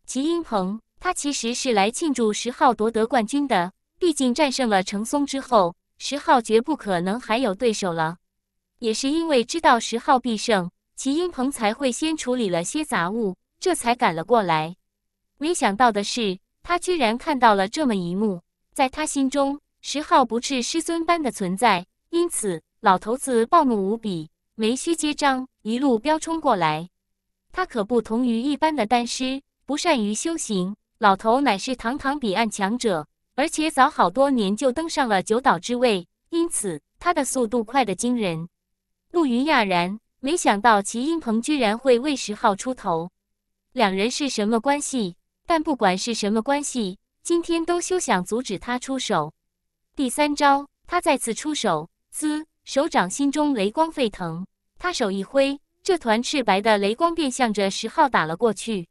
A: 齐英鹏，他其实是来庆祝十号夺得冠军的。毕竟战胜了程松之后，十号绝不可能还有对手了。也是因为知道十号必胜，齐英鹏才会先处理了些杂物。这才赶了过来，没想到的是，他居然看到了这么一幕。在他心中，石昊不是师尊般的存在，因此老头子暴怒无比，没须接张，一路飙冲过来。他可不同于一般的丹师，不善于修行。老头乃是堂堂彼岸强者，而且早好多年就登上了九岛之位，因此他的速度快得惊人。陆云讶然，没想到齐英鹏居然会为石昊出头。两人是什么关系？但不管是什么关系，今天都休想阻止他出手。第三招，他再次出手，嘶！手掌心中雷光沸腾，他手一挥，这团赤白的雷光便向着石浩打了过去。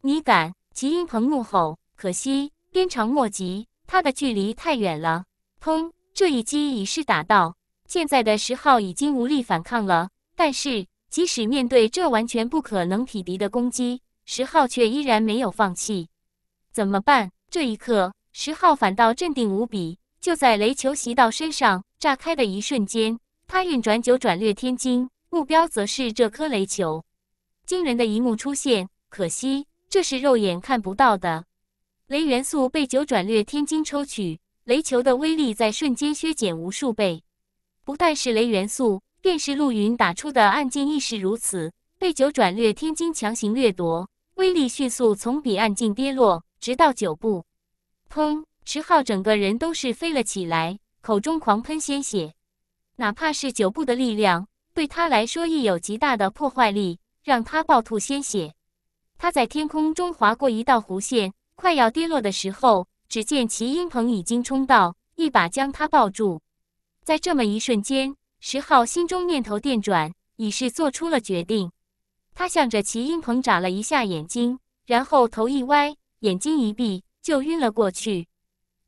A: 你敢！齐英鹏怒吼，可惜鞭长莫及，他的距离太远了。砰！这一击已是打到现在的石浩已经无力反抗了。但是，即使面对这完全不可能匹敌的攻击，十号却依然没有放弃，怎么办？这一刻，十号反倒镇定无比。就在雷球袭到身上炸开的一瞬间，他运转九转掠天金，目标则是这颗雷球。惊人的一幕出现，可惜这是肉眼看不到的。雷元素被九转掠天金抽取，雷球的威力在瞬间削减无数倍。不但是雷元素，便是陆云打出的暗劲亦是如此，被九转掠天金强行掠夺。威力迅速从彼岸境跌落，直到九步，砰！石浩整个人都是飞了起来，口中狂喷鲜血。哪怕是九步的力量，对他来说亦有极大的破坏力，让他暴吐鲜血。他在天空中划过一道弧线，快要跌落的时候，只见齐英鹏已经冲到，一把将他抱住。在这么一瞬间，石浩心中念头电转，已是做出了决定。他向着齐英鹏眨了一下眼睛，然后头一歪，眼睛一闭，就晕了过去。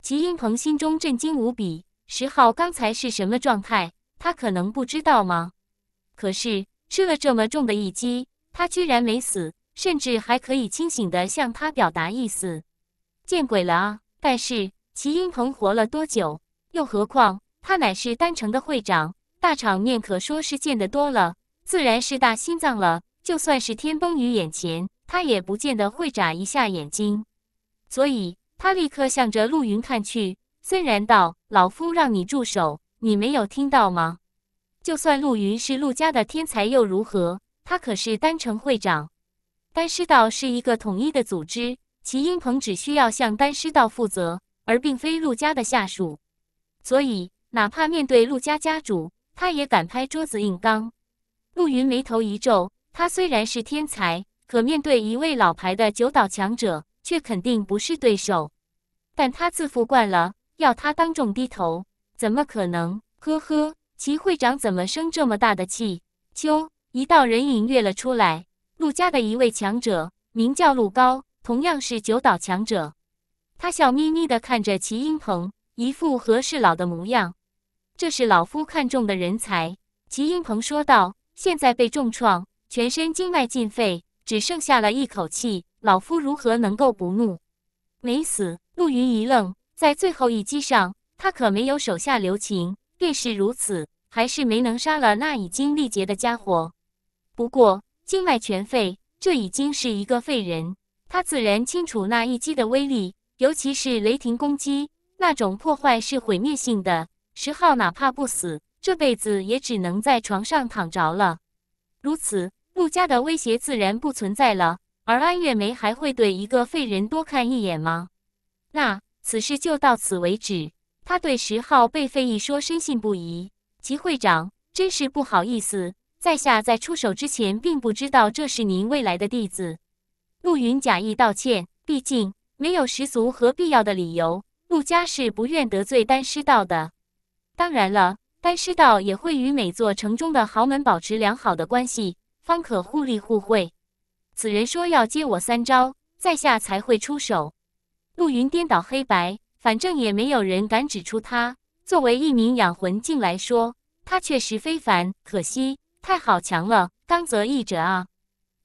A: 齐英鹏心中震惊无比：石浩刚才是什么状态？他可能不知道吗？可是吃了这么重的一击，他居然没死，甚至还可以清醒地向他表达意思，见鬼了啊！但是齐英鹏活了多久？又何况他乃是丹城的会长，大场面可说是见得多了，自然是大心脏了。就算是天崩于眼前，他也不见得会眨一下眼睛。所以，他立刻向着陆云看去，森然道：“老夫让你住手，你没有听到吗？就算陆云是陆家的天才又如何？他可是丹城会长。丹师道是一个统一的组织，齐英鹏只需要向丹师道负责，而并非陆家的下属。所以，哪怕面对陆家家主，他也敢拍桌子硬刚。”陆云眉头一皱。他虽然是天才，可面对一位老牌的九岛强者，却肯定不是对手。但他自负惯了，要他当众低头，怎么可能？呵呵，齐会长怎么生这么大的气？秋，一道人影跃了出来。陆家的一位强者，名叫陆高，同样是九岛强者。他笑眯眯地看着齐英鹏，一副和事佬的模样。这是老夫看中的人才，齐英鹏说道。现在被重创。全身经脉尽废，只剩下了一口气。老夫如何能够不怒？没死！陆云一愣，在最后一击上，他可没有手下留情。便是如此，还是没能杀了那已经力竭的家伙。不过，经脉全废，这已经是一个废人。他自然清楚那一击的威力，尤其是雷霆攻击，那种破坏是毁灭性的。石浩哪怕不死，这辈子也只能在床上躺着了。如此。陆家的威胁自然不存在了，而安月梅还会对一个废人多看一眼吗？那此事就到此为止。他对石昊被废一说深信不疑。齐会长，真是不好意思，在下在出手之前并不知道这是您未来的弟子。陆云假意道歉，毕竟没有十足和必要的理由，陆家是不愿得罪丹师道的。当然了，丹师道也会与每座城中的豪门保持良好的关系。方可互利互惠。此人说要接我三招，在下才会出手。陆云颠倒黑白，反正也没有人敢指出他。作为一名养魂境来说，他确实非凡，可惜太好强了，刚则易者啊！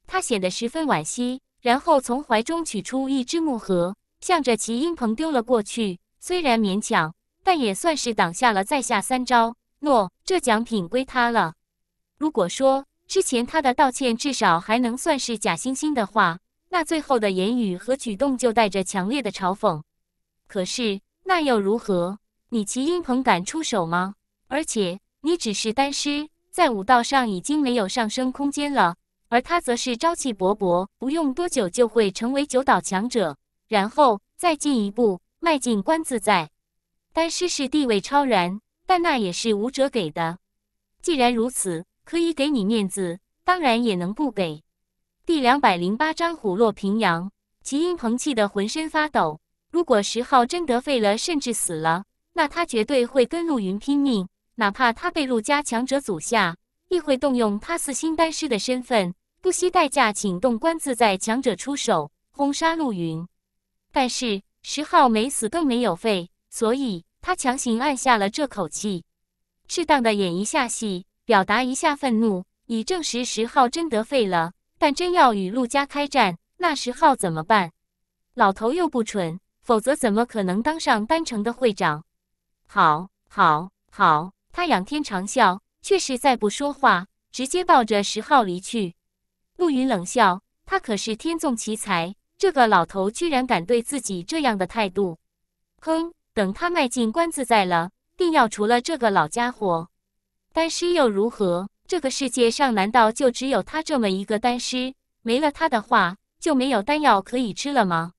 A: 他显得十分惋惜，然后从怀中取出一只木盒，向着齐英鹏丢了过去。虽然勉强，但也算是挡下了在下三招。诺，这奖品归他了。如果说。之前他的道歉至少还能算是假惺惺的话，那最后的言语和举动就带着强烈的嘲讽。可是那又如何？你齐英鹏敢出手吗？而且你只是丹师，在武道上已经没有上升空间了。而他则是朝气勃勃，不用多久就会成为九岛强者，然后再进一步迈进观自在。丹师是地位超然，但那也是武者给的。既然如此。可以给你面子，当然也能不给。第两百零八章虎落平阳，齐英鹏气得浑身发抖。如果石浩真得废了，甚至死了，那他绝对会跟陆云拼命，哪怕他被陆家强者阻下，亦会动用他四星丹师的身份，不惜代价请动官自在强者出手轰杀陆云。但是石浩没死，更没有废，所以他强行按下了这口气，适当的演一下戏。表达一下愤怒，以证实石号真得废了。但真要与陆家开战，那石号怎么办？老头又不蠢，否则怎么可能当上丹城的会长？好，好，好！他仰天长笑，却是再不说话，直接抱着石号离去。陆云冷笑，他可是天纵奇才，这个老头居然敢对自己这样的态度！哼，等他迈进关自在了，定要除了这个老家伙。丹师又如何？这个世界上难道就只有他这么一个丹师？没了他的话，就没有丹药可以吃了吗？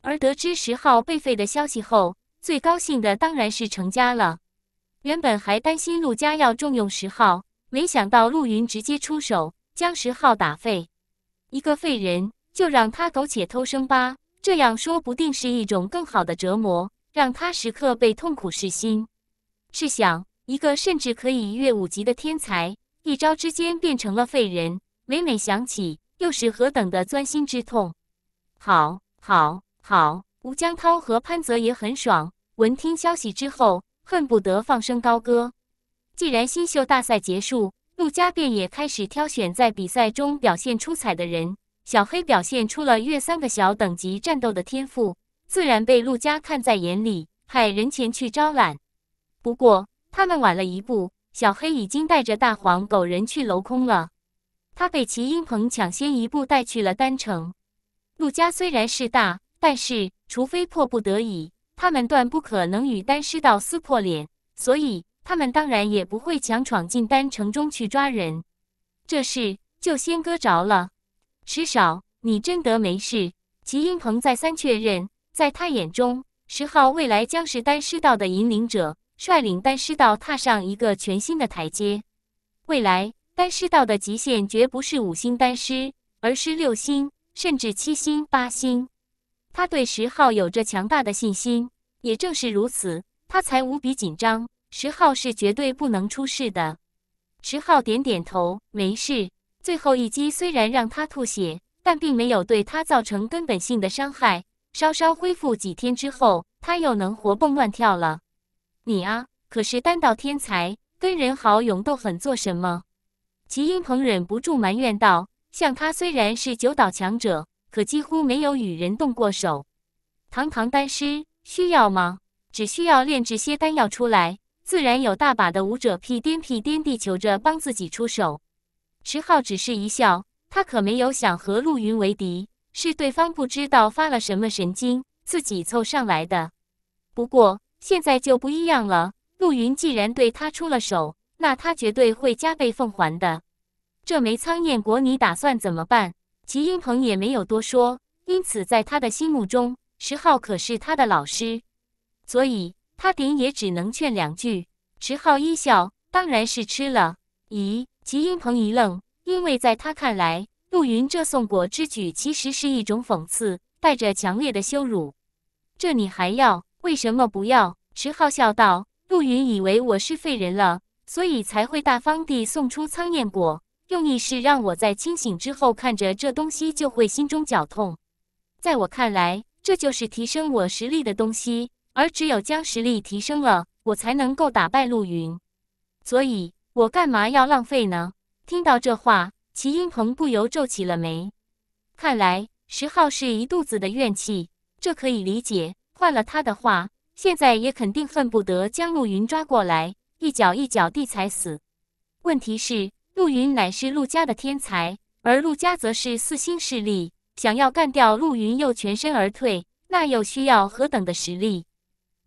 A: 而得知石昊被废的消息后，最高兴的当然是成家了。原本还担心陆家要重用石昊，没想到陆云直接出手将石昊打废。一个废人，就让他苟且偷生吧。这样说不定是一种更好的折磨，让他时刻被痛苦噬心。试想。一个甚至可以越五级的天才，一招之间变成了废人，每每想起，又是何等的钻心之痛！好，好，好！吴江涛和潘泽也很爽，闻听消息之后，恨不得放声高歌。既然新秀大赛结束，陆家便也开始挑选在比赛中表现出彩的人。小黑表现出了越三个小等级战斗的天赋，自然被陆家看在眼里，派人前去招揽。不过。他们晚了一步，小黑已经带着大黄狗人去楼空了。他被齐英鹏抢先一步带去了丹城。陆家虽然势大，但是除非迫不得已，他们断不可能与丹师道撕破脸，所以他们当然也不会强闯进丹城中去抓人。这事就先搁着了。石少，你真的没事？齐英鹏再三确认，在他眼中，石浩未来将是丹师道的引领者。率领丹师道踏上一个全新的台阶，未来丹师道的极限绝不是五星丹师，而是六星甚至七星、八星。他对十号有着强大的信心，也正是如此，他才无比紧张。十号是绝对不能出事的。十号点点头，没事。最后一击虽然让他吐血，但并没有对他造成根本性的伤害。稍稍恢复几天之后，他又能活蹦乱跳了。你啊，可是丹道天才，跟人好勇斗狠做什么？齐英鹏忍不住埋怨道：“像他虽然是九岛强者，可几乎没有与人动过手。堂堂丹师需要吗？只需要炼制些丹药出来，自然有大把的武者屁颠屁颠地求着帮自己出手。”池浩只是一笑，他可没有想和陆云为敌，是对方不知道发了什么神经，自己凑上来的。不过。现在就不一样了。陆云既然对他出了手，那他绝对会加倍奉还的。这枚苍燕国，你打算怎么办？齐英鹏也没有多说，因此在他的心目中，石浩可是他的老师，所以他顶也只能劝两句。石浩一笑，当然是吃了。咦？齐英鹏一愣，因为在他看来，陆云这送果之举其实是一种讽刺，带着强烈的羞辱。这你还要？为什么不要？石浩笑道：“陆云以为我是废人了，所以才会大方地送出苍燕果，用意是让我在清醒之后看着这东西就会心中绞痛。在我看来，这就是提升我实力的东西，而只有将实力提升了，我才能够打败陆云。所以，我干嘛要浪费呢？”听到这话，齐英鹏不由皱起了眉。看来石浩是一肚子的怨气，这可以理解。换了他的话，现在也肯定恨不得将陆云抓过来，一脚一脚地踩死。问题是，陆云乃是陆家的天才，而陆家则是四星势力，想要干掉陆云又全身而退，那又需要何等的实力？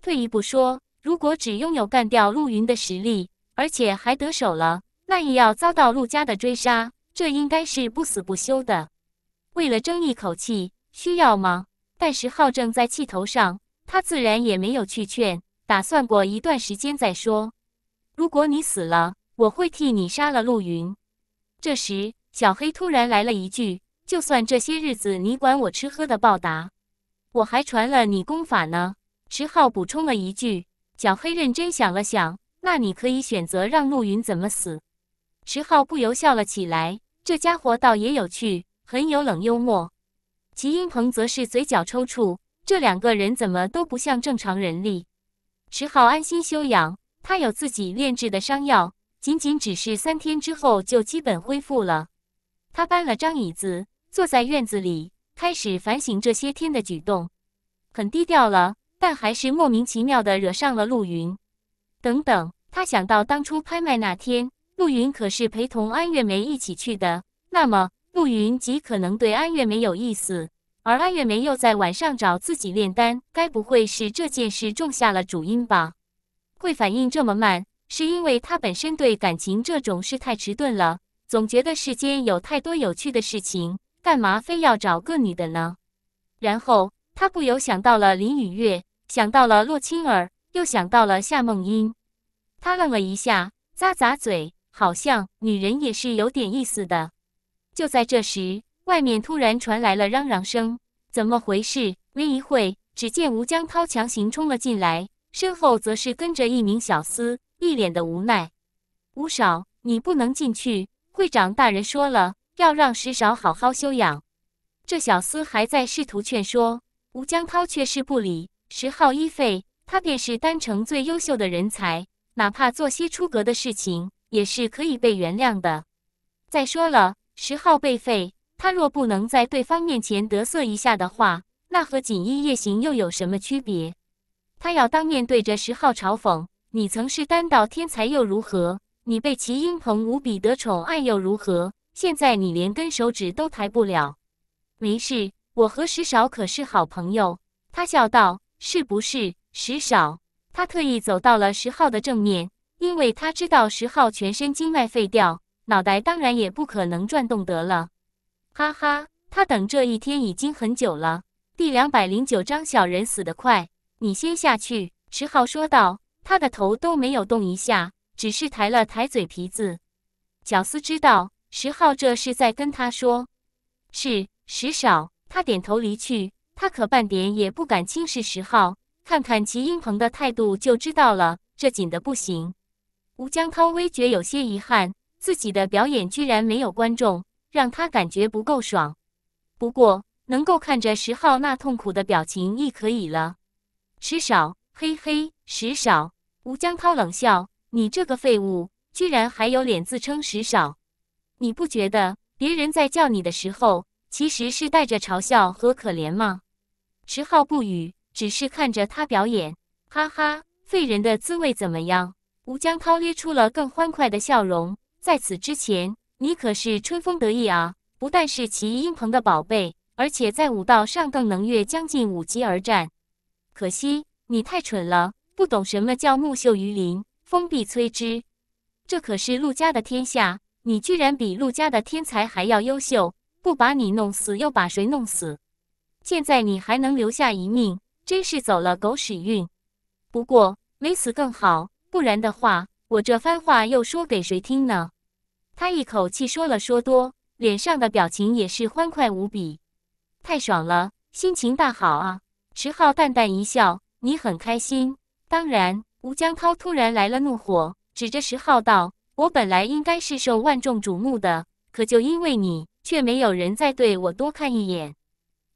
A: 退一步说，如果只拥有干掉陆云的实力，而且还得手了，那也要遭到陆家的追杀，这应该是不死不休的。为了争一口气，需要吗？但石浩正在气头上，他自然也没有去劝，打算过一段时间再说。如果你死了，我会替你杀了陆云。这时，小黑突然来了一句：“就算这些日子你管我吃喝的报答，我还传了你功法呢。”石浩补充了一句。小黑认真想了想：“那你可以选择让陆云怎么死？”石浩不由笑了起来，这家伙倒也有趣，很有冷幽默。齐英鹏则是嘴角抽搐，这两个人怎么都不像正常人力。只浩安心休养，他有自己炼制的伤药，仅仅只是三天之后就基本恢复了。他搬了张椅子，坐在院子里，开始反省这些天的举动。很低调了，但还是莫名其妙的惹上了陆云。等等，他想到当初拍卖那天，陆云可是陪同安月梅一起去的，那么……陆云极可能对安月梅有意思，而安月梅又在晚上找自己炼丹，该不会是这件事种下了主因吧？会反应这么慢，是因为他本身对感情这种事太迟钝了，总觉得世间有太多有趣的事情，干嘛非要找个女的呢？然后他不由想到了林雨月，想到了洛青儿，又想到了夏梦音。他愣了一下，咂咂嘴，好像女人也是有点意思的。就在这时，外面突然传来了嚷嚷声，怎么回事？没一会，只见吴江涛强行冲了进来，身后则是跟着一名小厮，一脸的无奈。吴少，你不能进去，会长大人说了，要让石少好好休养。这小厮还在试图劝说，吴江涛却是不理。石浩一废，他便是丹城最优秀的人才，哪怕做些出格的事情，也是可以被原谅的。再说了。十号被废，他若不能在对方面前得瑟一下的话，那和锦衣夜行又有什么区别？他要当面对着十号嘲讽：“你曾是丹道天才又如何？你被齐英鹏无比得宠爱又如何？现在你连根手指都抬不了。”没事，我和石少可是好朋友。”他笑道，“是不是？石少？”他特意走到了十号的正面，因为他知道十号全身经脉废掉。脑袋当然也不可能转动得了，哈哈，他等这一天已经很久了。第两百零九章，小人死得快。你先下去。”石浩说道。他的头都没有动一下，只是抬了抬嘴皮子。小司知道，石浩这是在跟他说：“是石少。”他点头离去。他可半点也不敢轻视石浩，看看齐英鹏的态度就知道了，这紧的不行。吴江涛微觉有些遗憾。自己的表演居然没有观众，让他感觉不够爽。不过能够看着石浩那痛苦的表情亦可以了。迟少，嘿嘿，石少，吴江涛冷笑：“你这个废物，居然还有脸自称石少？你不觉得别人在叫你的时候，其实是带着嘲笑和可怜吗？”石浩不语，只是看着他表演。哈哈，废人的滋味怎么样？吴江涛咧出了更欢快的笑容。在此之前，你可是春风得意啊！不但是齐英鹏的宝贝，而且在武道上更能越将近五级而战。可惜你太蠢了，不懂什么叫木秀于林，风必摧之。这可是陆家的天下，你居然比陆家的天才还要优秀，不把你弄死又把谁弄死？现在你还能留下一命，真是走了狗屎运。不过没死更好，不然的话。我这番话又说给谁听呢？他一口气说了说多，脸上的表情也是欢快无比，太爽了，心情大好啊！池浩淡淡一笑：“你很开心。”当然，吴江涛突然来了怒火，指着石浩道：“我本来应该是受万众瞩目的，可就因为你，却没有人再对我多看一眼。”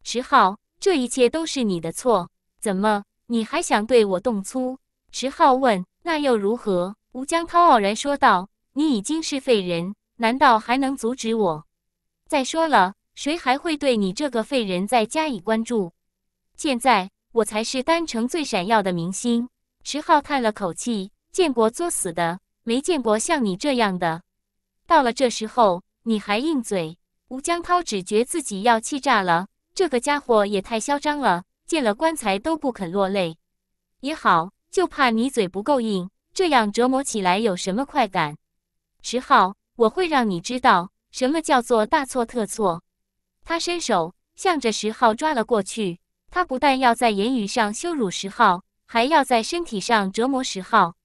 A: 石浩：“这一切都是你的错，怎么？你还想对我动粗？”石浩问：“那又如何？”吴江涛傲然说道：“你已经是废人，难道还能阻止我？再说了，谁还会对你这个废人再加以关注？现在我才是丹城最闪耀的明星。”池浩叹了口气：“见过作死的，没见过像你这样的。到了这时候，你还硬嘴。”吴江涛只觉自己要气炸了，这个家伙也太嚣张了，见了棺材都不肯落泪。也好，就怕你嘴不够硬。这样折磨起来有什么快感？石号，我会让你知道什么叫做大错特错。他伸手向着石号抓了过去，他不但要在言语上羞辱石号，还要在身体上折磨石号，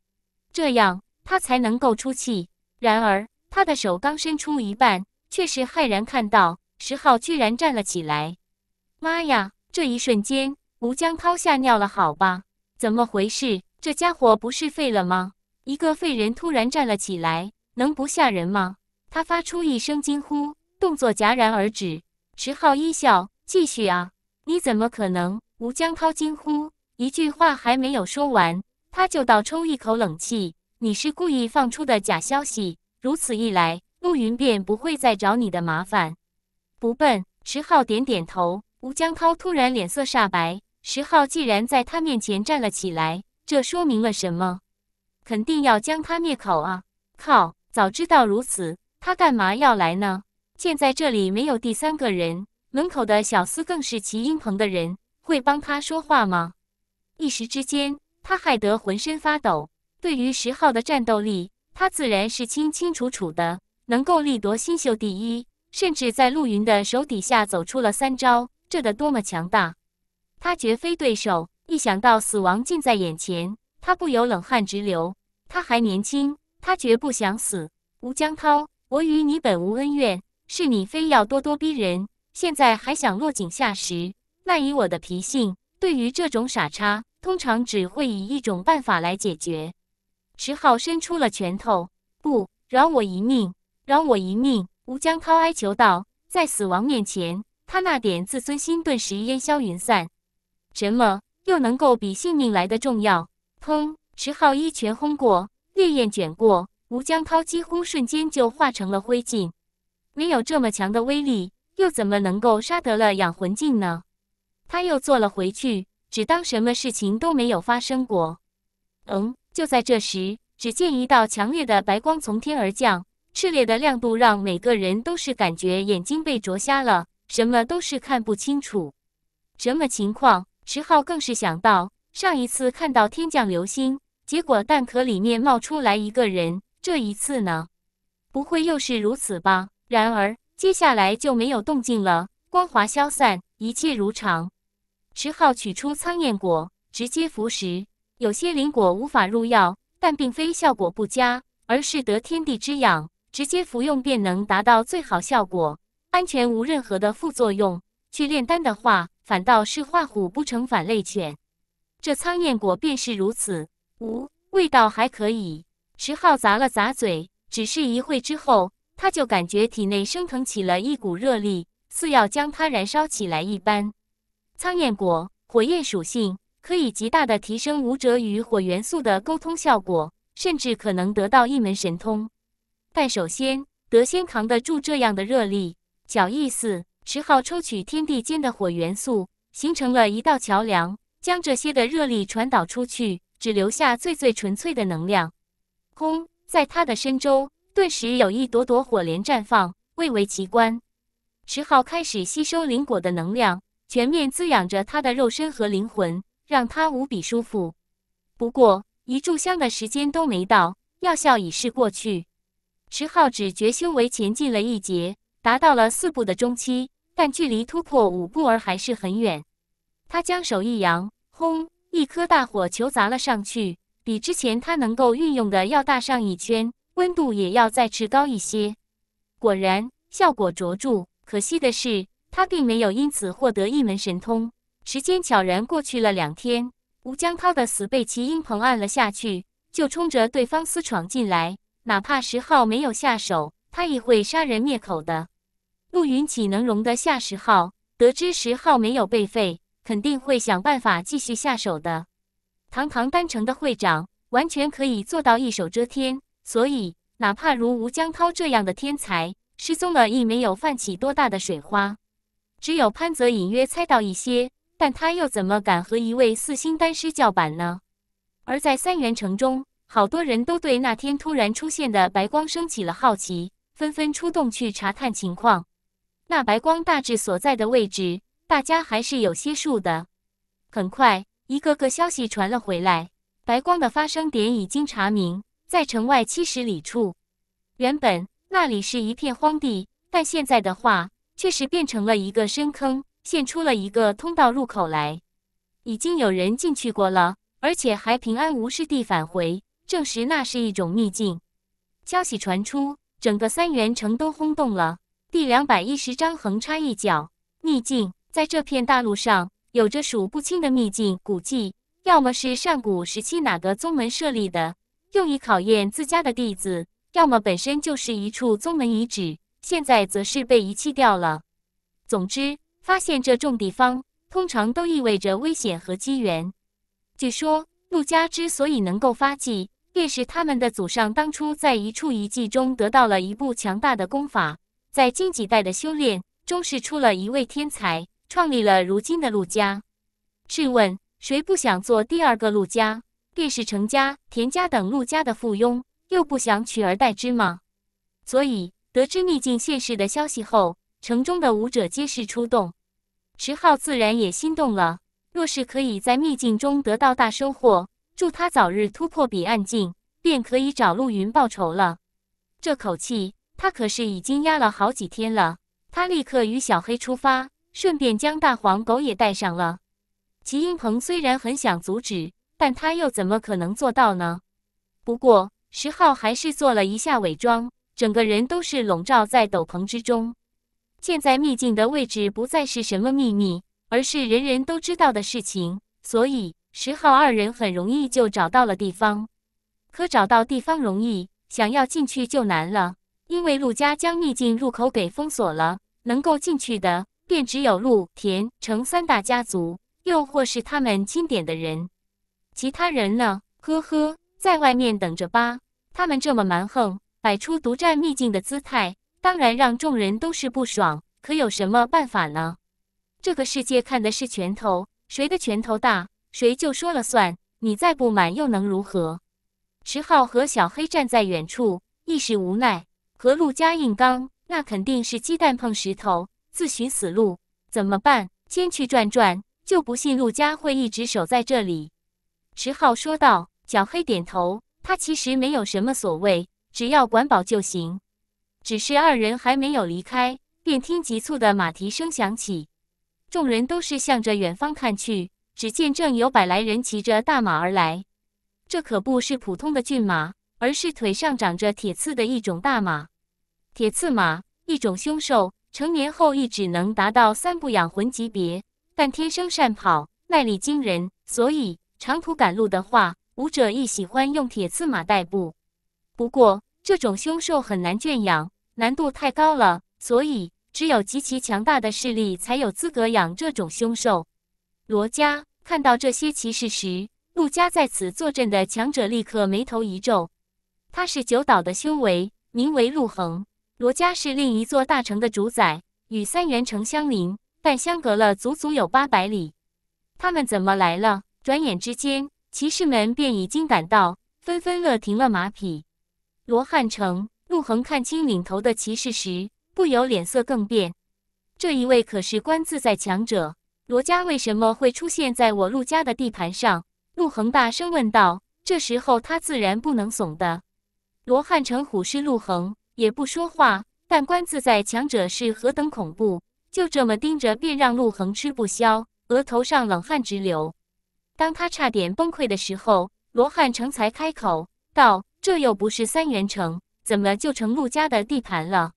A: 这样他才能够出气。然而，他的手刚伸出一半，却是骇然看到石号居然站了起来。妈呀！这一瞬间，吴江涛吓尿了。好吧，怎么回事？这家伙不是废了吗？一个废人突然站了起来，能不吓人吗？他发出一声惊呼，动作戛然而止。池浩一笑，继续啊！你怎么可能？吴江涛惊呼，一句话还没有说完，他就倒抽一口冷气。你是故意放出的假消息，如此一来，陆云便不会再找你的麻烦。不笨，池浩点点头。吴江涛突然脸色煞白。池浩既然在他面前站了起来。这说明了什么？肯定要将他灭口啊！靠，早知道如此，他干嘛要来呢？现在这里没有第三个人，门口的小厮更是齐英鹏的人，会帮他说话吗？一时之间，他害得浑身发抖。对于十号的战斗力，他自然是清清楚楚的，能够力夺新秀第一，甚至在陆云的手底下走出了三招，这得多么强大？他绝非对手。一想到死亡近在眼前，他不由冷汗直流。他还年轻，他绝不想死。吴江涛，我与你本无恩怨，是你非要咄咄逼人，现在还想落井下石。那以我的脾性，对于这种傻叉，通常只会以一种办法来解决。池浩伸出了拳头，不饶我一命，饶我一命！吴江涛哀求道。在死亡面前，他那点自尊心顿时烟消云散。什么？又能够比性命来的重要？砰！池浩一拳轰过，烈焰卷过，吴江涛几乎瞬间就化成了灰烬。没有这么强的威力，又怎么能够杀得了养魂镜呢？他又坐了回去，只当什么事情都没有发生过。嗯，就在这时，只见一道强烈的白光从天而降，炽烈的亮度让每个人都是感觉眼睛被灼瞎了，什么都是看不清楚。什么情况？石浩更是想到，上一次看到天降流星，结果蛋壳里面冒出来一个人，这一次呢，不会又是如此吧？然而，接下来就没有动静了，光华消散，一切如常。石浩取出苍燕果，直接服食。有些灵果无法入药，但并非效果不佳，而是得天地之养，直接服用便能达到最好效果，安全无任何的副作用。去炼丹的话。反倒是画虎不成反类犬，这苍燕果便是如此。五味道还可以，石浩咂了咂嘴，只是一会之后，他就感觉体内升腾起了一股热力，似要将它燃烧起来一般。苍燕果，火焰属性可以极大的提升武者与火元素的沟通效果，甚至可能得到一门神通。但首先得先扛得住这样的热力，小意思。迟浩抽取天地间的火元素，形成了一道桥梁，将这些的热力传导出去，只留下最最纯粹的能量。空在他的身周，顿时有一朵朵火莲绽放，蔚为奇观。迟浩开始吸收灵果的能量，全面滋养着他的肉身和灵魂，让他无比舒服。不过一炷香的时间都没到，药效已是过去。迟浩只觉修为前进了一截。达到了四步的中期，但距离突破五步儿还是很远。他将手一扬，轰，一颗大火球砸了上去，比之前他能够运用的要大上一圈，温度也要再次高一些。果然，效果卓著。可惜的是，他并没有因此获得一门神通。时间悄然过去了两天，吴江涛的死被齐英鹏按了下去，就冲着对方私闯进来，哪怕石浩没有下手。他也会杀人灭口的，陆云岂能容得下石号？得知石号没有被废，肯定会想办法继续下手的。堂堂丹城的会长，完全可以做到一手遮天。所以，哪怕如吴江涛这样的天才失踪了，亦没有泛起多大的水花。只有潘泽隐约猜到一些，但他又怎么敢和一位四星丹师叫板呢？而在三元城中，好多人都对那天突然出现的白光升起了好奇。纷纷出动去查探情况。那白光大致所在的位置，大家还是有些数的。很快，一个个消息传了回来：白光的发生点已经查明，在城外七十里处。原本那里是一片荒地，但现在的话，确实变成了一个深坑，现出了一个通道入口来。已经有人进去过了，而且还平安无事地返回，证实那是一种秘境。消息传出。整个三元城都轰动了。第两百一十章横插一脚。秘境，在这片大陆上有着数不清的秘境古迹，要么是上古时期哪个宗门设立的，用以考验自家的弟子；要么本身就是一处宗门遗址，现在则是被遗弃掉了。总之，发现这种地方，通常都意味着危险和机缘。据说，陆家之所以能够发迹。便是他们的祖上当初在一处遗迹中得到了一部强大的功法，在经几代的修炼，终是出了一位天才，创立了如今的陆家。试问，谁不想做第二个陆家？便是程家、田家等陆家的附庸，又不想取而代之吗？所以，得知秘境现世的消息后，城中的武者皆是出动。池浩自然也心动了，若是可以在秘境中得到大收获。祝他早日突破彼岸境，便可以找陆云报仇了。这口气他可是已经压了好几天了。他立刻与小黑出发，顺便将大黄狗也带上了。齐英鹏虽然很想阻止，但他又怎么可能做到呢？不过，石浩还是做了一下伪装，整个人都是笼罩在斗篷之中。现在秘境的位置不再是什么秘密，而是人人都知道的事情，所以。十号二人很容易就找到了地方，可找到地方容易，想要进去就难了。因为陆家将秘境入口给封锁了，能够进去的便只有陆田成三大家族，又或是他们钦点的人。其他人呢？呵呵，在外面等着吧。他们这么蛮横，摆出独占秘境的姿态，当然让众人都是不爽。可有什么办法呢？这个世界看的是拳头，谁的拳头大？谁就说了算？你再不满又能如何？池浩和小黑站在远处，一时无奈，和陆家硬刚，那肯定是鸡蛋碰石头，自寻死路。怎么办？先去转转，就不信陆家会一直守在这里。池浩说道。小黑点头，他其实没有什么所谓，只要管饱就行。只是二人还没有离开，便听急促的马蹄声响起，众人都是向着远方看去。只见正有百来人骑着大马而来，这可不是普通的骏马，而是腿上长着铁刺的一种大马——铁刺马，一种凶兽。成年后亦只能达到三步养魂级别，但天生善跑，耐力惊人，所以长途赶路的话，舞者亦喜欢用铁刺马代步。不过，这种凶兽很难圈养，难度太高了，所以只有极其强大的势力才有资格养这种凶兽。罗家看到这些骑士时，陆家在此坐镇的强者立刻眉头一皱。他是九岛的修为，名为陆恒。罗家是另一座大城的主宰，与三元城相邻，但相隔了足足有八百里。他们怎么来了？转眼之间，骑士们便已经赶到，纷纷勒停了马匹。罗汉城，陆恒看清领头的骑士时，不由脸色更变。这一位可是观自在强者。罗家为什么会出现在我陆家的地盘上？陆恒大声问道。这时候他自然不能怂的。罗汉成虎视陆恒，也不说话，但观自在强者是何等恐怖，就这么盯着，便让陆恒吃不消，额头上冷汗直流。当他差点崩溃的时候，罗汉成才开口道：“这又不是三元城，怎么就成陆家的地盘了？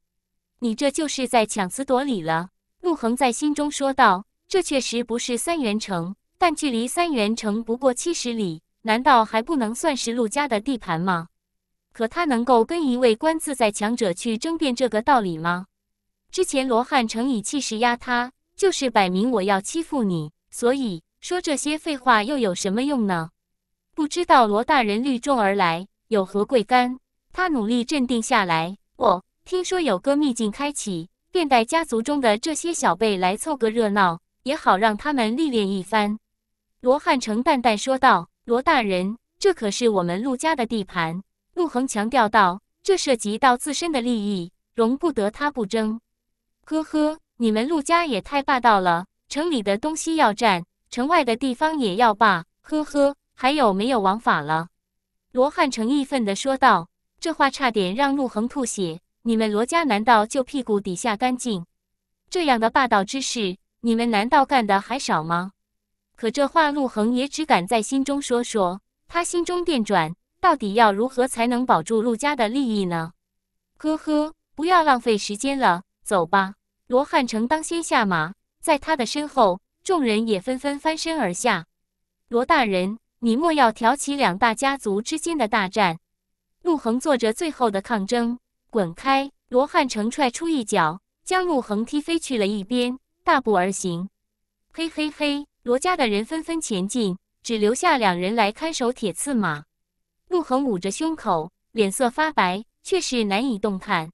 A: 你这就是在强词夺理了。”陆恒在心中说道。这确实不是三元城，但距离三元城不过七十里，难道还不能算是陆家的地盘吗？可他能够跟一位观自在强者去争辩这个道理吗？之前罗汉城以气势压他，就是摆明我要欺负你，所以说这些废话又有什么用呢？不知道罗大人率众而来有何贵干？他努力镇定下来。我听说有个秘境开启，便带家族中的这些小辈来凑个热闹。也好让他们历练一番。”罗汉成淡淡说道。“罗大人，这可是我们陆家的地盘。”陆恒强调道，“这涉及到自身的利益，容不得他不争。”“呵呵，你们陆家也太霸道了，城里的东西要占，城外的地方也要霸。”“呵呵，还有没有王法了？”罗汉成义愤地说道。这话差点让陆恒吐血。“你们罗家难道就屁股底下干净？这样的霸道之事。”你们难道干的还少吗？可这话陆恒也只敢在心中说说。他心中电转，到底要如何才能保住陆家的利益呢？呵呵，不要浪费时间了，走吧。罗汉成当先下马，在他的身后，众人也纷纷翻身而下。罗大人，你莫要挑起两大家族之间的大战。陆恒做着最后的抗争，滚开！罗汉成踹出一脚，将陆恒踢飞去了一边。大步而行，嘿嘿嘿！罗家的人纷纷前进，只留下两人来看守铁刺马。陆恒捂着胸口，脸色发白，却是难以动弹。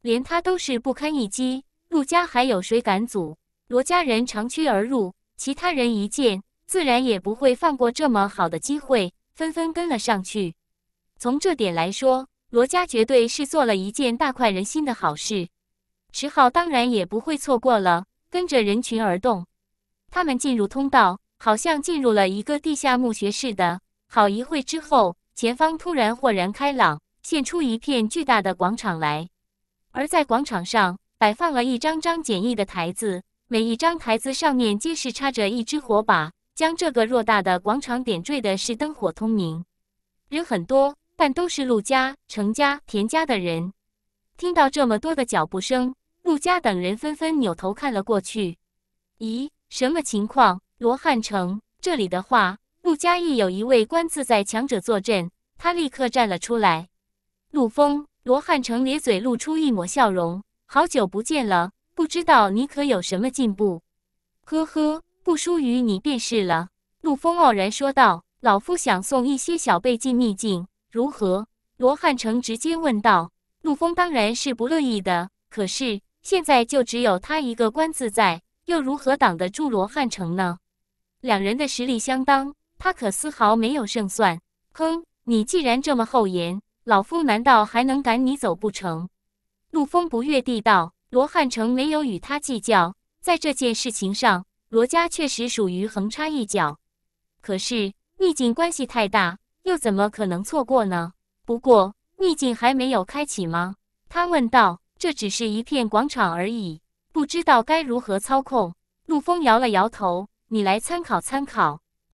A: 连他都是不堪一击，陆家还有谁敢阻？罗家人长驱而入，其他人一见，自然也不会放过这么好的机会，纷纷跟了上去。从这点来说，罗家绝对是做了一件大快人心的好事。池浩当然也不会错过了。跟着人群而动，他们进入通道，好像进入了一个地下墓穴似的。好一会之后，前方突然豁然开朗，现出一片巨大的广场来。而在广场上摆放了一张张简易的台子，每一张台子上面皆是插着一支火把，将这个偌大的广场点缀的是灯火通明。人很多，但都是陆家、程家、田家的人。听到这么多的脚步声。陆家等人纷纷扭头看了过去，咦，什么情况？罗汉城这里的话，陆家亦有一位观自在强者坐镇，他立刻站了出来。陆峰，罗汉城咧嘴露出一抹笑容，好久不见了，不知道你可有什么进步？呵呵，不输于你便是了。陆峰傲然说道：“老夫想送一些小辈进秘境，如何？”罗汉城直接问道。陆枫当然是不乐意的，可是。现在就只有他一个官字在，又如何挡得住罗汉城呢？两人的实力相当，他可丝毫没有胜算。哼，你既然这么厚颜，老夫难道还能赶你走不成？陆枫不悦地道：“罗汉城没有与他计较，在这件事情上，罗家确实属于横插一脚。可是逆境关系太大，又怎么可能错过呢？不过逆境还没有开启吗？”他问道。这只是一片广场而已，不知道该如何操控。陆枫摇了摇头：“你来参考参考。”